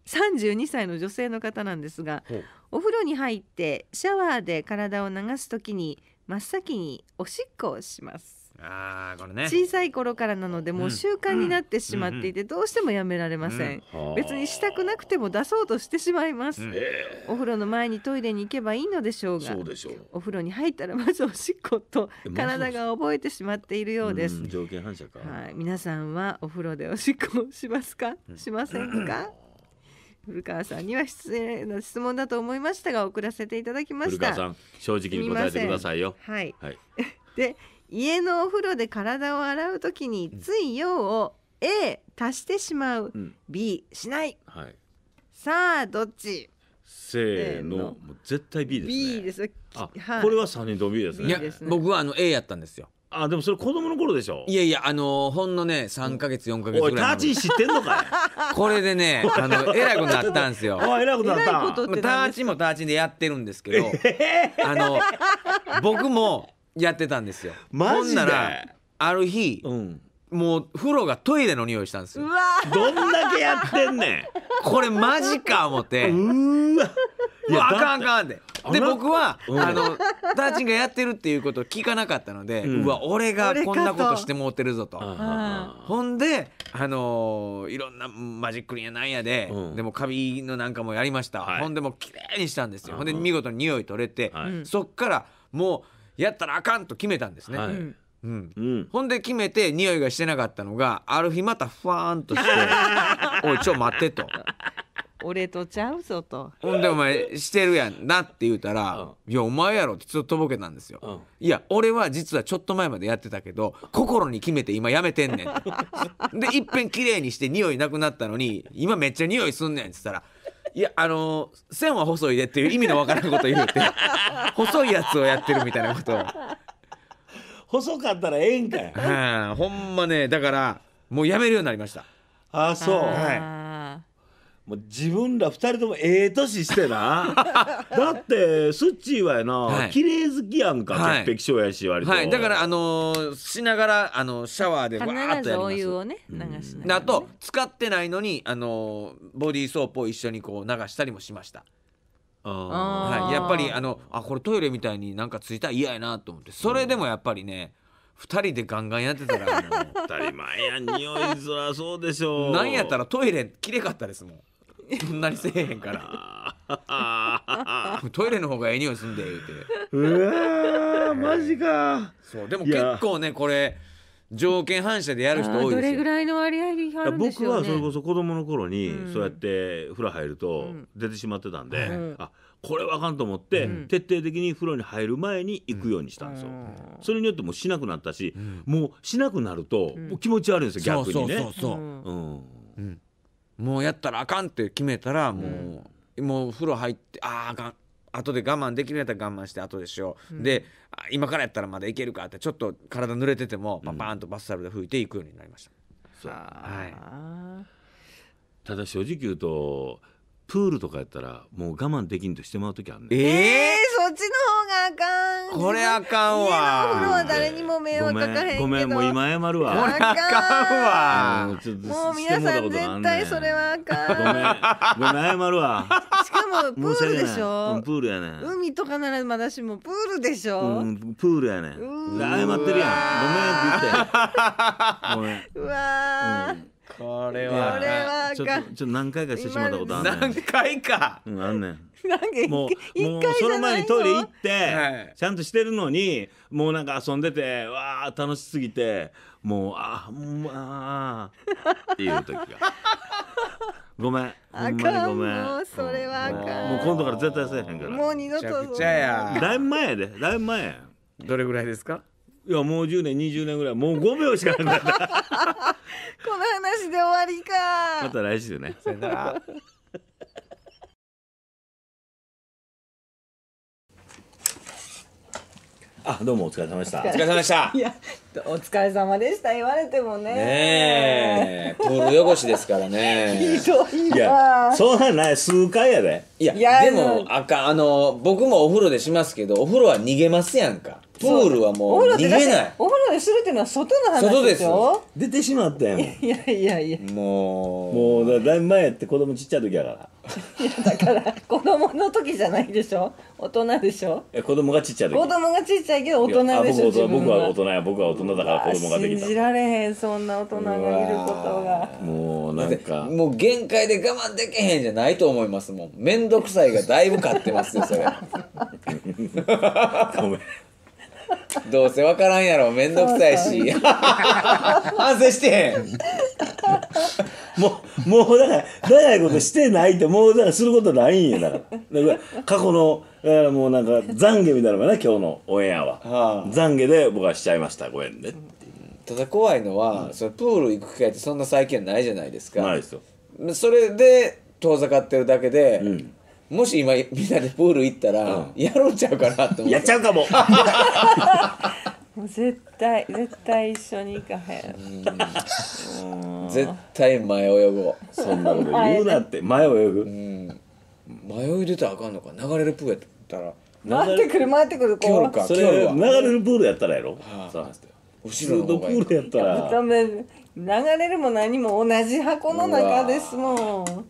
32歳の女性の方なんですがお風呂に入ってシャワーで体を流す時に真っ先におしっこをしますあこれね小さい頃からなのでもう習慣になってしまっていてどうしてもやめられません、別にしたくなくても出そうとしてしまいます、お風呂の前にトイレに行けばいいのでしょうがお風呂に入ったらまずおしっこと体が覚えてしまっているようです、条件反射かはい、皆さんはお風呂でおしっこしますかしませんか、古川さんには失礼な質問だと思いましたが送らせていただきました正直に答えてくださいよはい、はい、で家のお風呂で体を洗う時につい用を A 足してしまう、うん B しないはい。さあどっちせーせーのもう絶対 B ですね。B ですあ、はいこれは三人とも B ですいね。やですね僕はあの A やったんですよあ、でもそれ子供の頃でしょ。いやいやあのーほんのね3か月4か月おぐい、タらいーチン知ってんのかい。これでねあのえらいことになったんですよあ [LAUGHS] い、えらいことだえった。ターチンもターチンでやってるんですけどあの僕もやってたんですよマジでほんならある日、うんもう風呂がトイレの匂いしたんですよどんだけやってんねんこれマジか思ってうわいやあかんあかんでで僕は、うん、あのダーチンがやってるっていうことを聞かなかったので、うん、わ俺がこんなことしてもうてるぞとほんであのー、いろんなマジックリンやなんやで、うん、でもカビのなんかもやりました、はい、ほんでもう綺麗にしたんですよほんで見事に匂い取れて、はい、そっからもうやったらあかんと決めたんですね、はいうんうんほんで決めて匂いがしてなかったのがある日またふわーんとして「おいちょ待って」と。[LAUGHS] 俺とちゃうぞとほんでお前してるやんなって言うたら「いやお前やろ」ってちょっととぼけたんですよ、いや俺は実はちょっと前までやってたけど心に決めて今やめてんねん [LAUGHS] でいっぺん綺麗にして匂いなくなったのに今めっちゃ匂いすんねんっつったらいやあのー線は細いでっていう意味のわからんこと言うて細いやつをやってるみたいなこと細かったらええんかいはいほんまねだからもうやめるようになりましたああそう、はいもう自分ら二人ともええ年してな [LAUGHS] だってスッチーはやな、はい、綺麗好きやんか、はい、潔癖症やし割と、はい、だからあのー、しながら、あのー、シャワーでわーっとやりお湯ねあと使ってないのに、あのー、ボディーソープを一緒にこう流したりもしましたはい、やっぱりあのあこれトイレみたいになんかついたら嫌やなと思ってそれでもやっぱりね、うん、2人でガンガンやってたら [LAUGHS] 当たり前や匂いづらそうでしょうなんやったらトイレきれかったですもんそんなにせえへんから [LAUGHS] トイレの方がええ匂いすんで言うてうわマジかそうでも結構ねこれ条件反射でやる人多いですよどれぐらいの割合でやるんでしょ、ね、僕はそれこそ子供の頃に、そうやって風呂入ると出てしまってたんで、うん、あこれはあかんと思って、徹底的に風呂に入る前に行くようにしたんですよ、それによってもしなくなったし、もうしなくなると、気持ち悪いんですよ逆にねそうそうそうそう、うんもうやったらあかんって決めたらもう,、もう風呂入ってああん後で我慢できるやったら我慢して後でしよう、うん、で今からやったらまだいけるかってちょっと体濡れててもパパンとバスタオルで拭いていくようになりました。うん、はい、ただ正直言うとプールとかやったらもう我慢できんとしてもらう時あるねええー、そっちの方があかんこれあかんわ家のお風呂は誰にも迷惑かかへんけどごめんもう今謝るわこれあかんわもう皆さん絶対それはあかんごめんごめん謝るわしかもプールでしょ、うん、プールやねん海とかならまだしもプールでしょ、うん、プールやねん謝ってるやんごめんって言ってごめんうわ、うんこれはこれはちょっとちょっと何回かしてしまったことあんねん何回かうんあんねんなんもうもう回その前にトイレ行って、はいちゃんとしてるのにもうなんか遊んでてわあ楽しすぎてもうあーうんあーっていう時が [LAUGHS] ごめんほんまにごめあんんもうそれはあかんもう今度から絶対せえへんからもう二度とだいぶ前やでだいぶ前やどれぐらいですかいやもう十年二十年ぐらいもう五秒しかなくなった [LAUGHS] この話で終わりかまた来週ねさよならあどうもお疲れ様でしたお疲れ様でしたいやお疲れ様でした言われてもねねえプール汚しですからねひどいないやそんなんない数回やでいやでもあかあの僕もお風呂でしますけどお風呂は逃げますやんかプールはもう逃げないお風呂でするっていうのは外の話でしょ出てしまったやんいやいやいやもうもうだいぶ前って子供ちっちゃい時やからいやだから子供の時じゃないでしょ大人でしょえ子供がちっちゃい時子供がちっちゃいけど大人でしょ僕は大人や僕は大人だから子供ができた信じられへんそんな大人がいることがもうなんかもう限界で我慢できへんじゃないと思いますもん面倒くさいがだいぶ勝ってますよそれ [LAUGHS] ごめん [LAUGHS] どうせ分からんやろ面倒くさいし [LAUGHS] 反省してへん [LAUGHS] もうもうだから長いことしてないってもうだからすることないんやだからだから過去のもうなんか懺悔みたいなのがな今日のオンエアは、はあ、懺悔で僕はしちゃいましたごめんねただ怖いのは、うん、それプール行く機会ってそんな最近はないじゃないですかないですよそれで遠ざかってるだけで、うんもし今みんなでプール行ったら、やろうちゃうかなと思ってやっちゃうかももう [LAUGHS] 絶対絶対一緒に行かへん絶対前泳ごうそんなこと言うなって前泳ぐ迷い出たらあかんのか流れるプールやったら回ってくる回ってくるかそれ流れるプールやったらやろ、そうなんですよ後ろのプールやったら流れるも何も同じ箱の中ですもん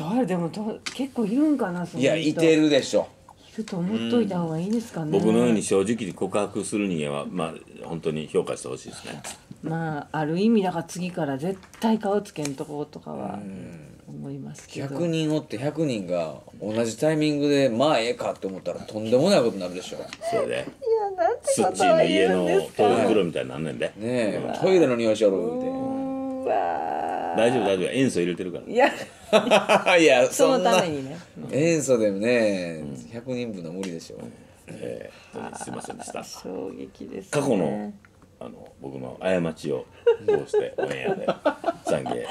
誰でもと結構いるんかなそのいやいてるでしょいると思っといた方がいいですかね、僕のように正直に告白する人間はまあ本当に評価してほしいですねまあある意味だから次から絶対顔つけんとことかは思いますけど100人おって100人が同じタイミングでまあええかって思ったらとんでもないことになるでしょうそれでいやなんてスッことチーをの言家うんでのすか豆腐袋みたいになんねんでねえトイレの匂いしよるみたいなうわ大丈夫大丈夫塩素入れてるからいや [LAUGHS] いやそのためにね塩素でもね100人分の無理でしょう、えー、すいませんでした衝撃です、ね、過去のあの僕の過ちをどうして [LAUGHS] オンエアで懺悔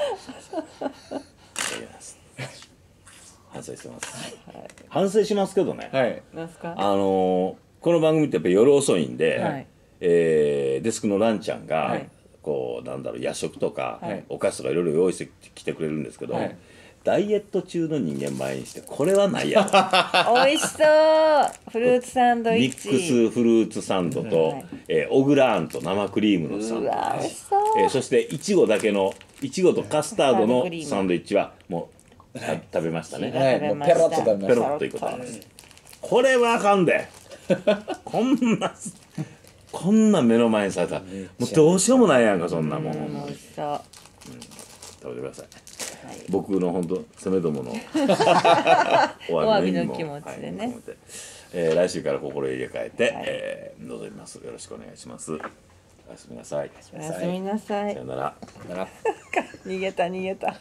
反省してます、はい、反省しますけどね、はい、あのこの番組ってやっぱ夜遅いんで、はい、えー、デスクのランちゃんが、はいこうなんだろう夜食とか、はいお菓子とかいろいろ用意してきてくれるんですけど、はいダイエット中の人間前にしてこれはないやろ [LAUGHS] 美味しそうフルーツサンドイミックスフルーツサンドと、はいえーオグラーンと生クリームのサンうわ美味しそう、えーそしていちごだけのいちごとカスタードのサンドイッチはもうはい、食べましたねはいもうペロッと食べましたペロッといくことですこれはあかんで [LAUGHS] こんなこんな目の前にされたもうどうしようもないやんかそんなもんんうん、食べてくださいはい、僕の本当せめどもの [LAUGHS] お詫びの気持ちでね、はい、えー、来週から心入れ替えて、はい、えー、臨みますよろしくお願いしますおやすみなさいおやすみなさいさよなら [LAUGHS] 逃げた逃げた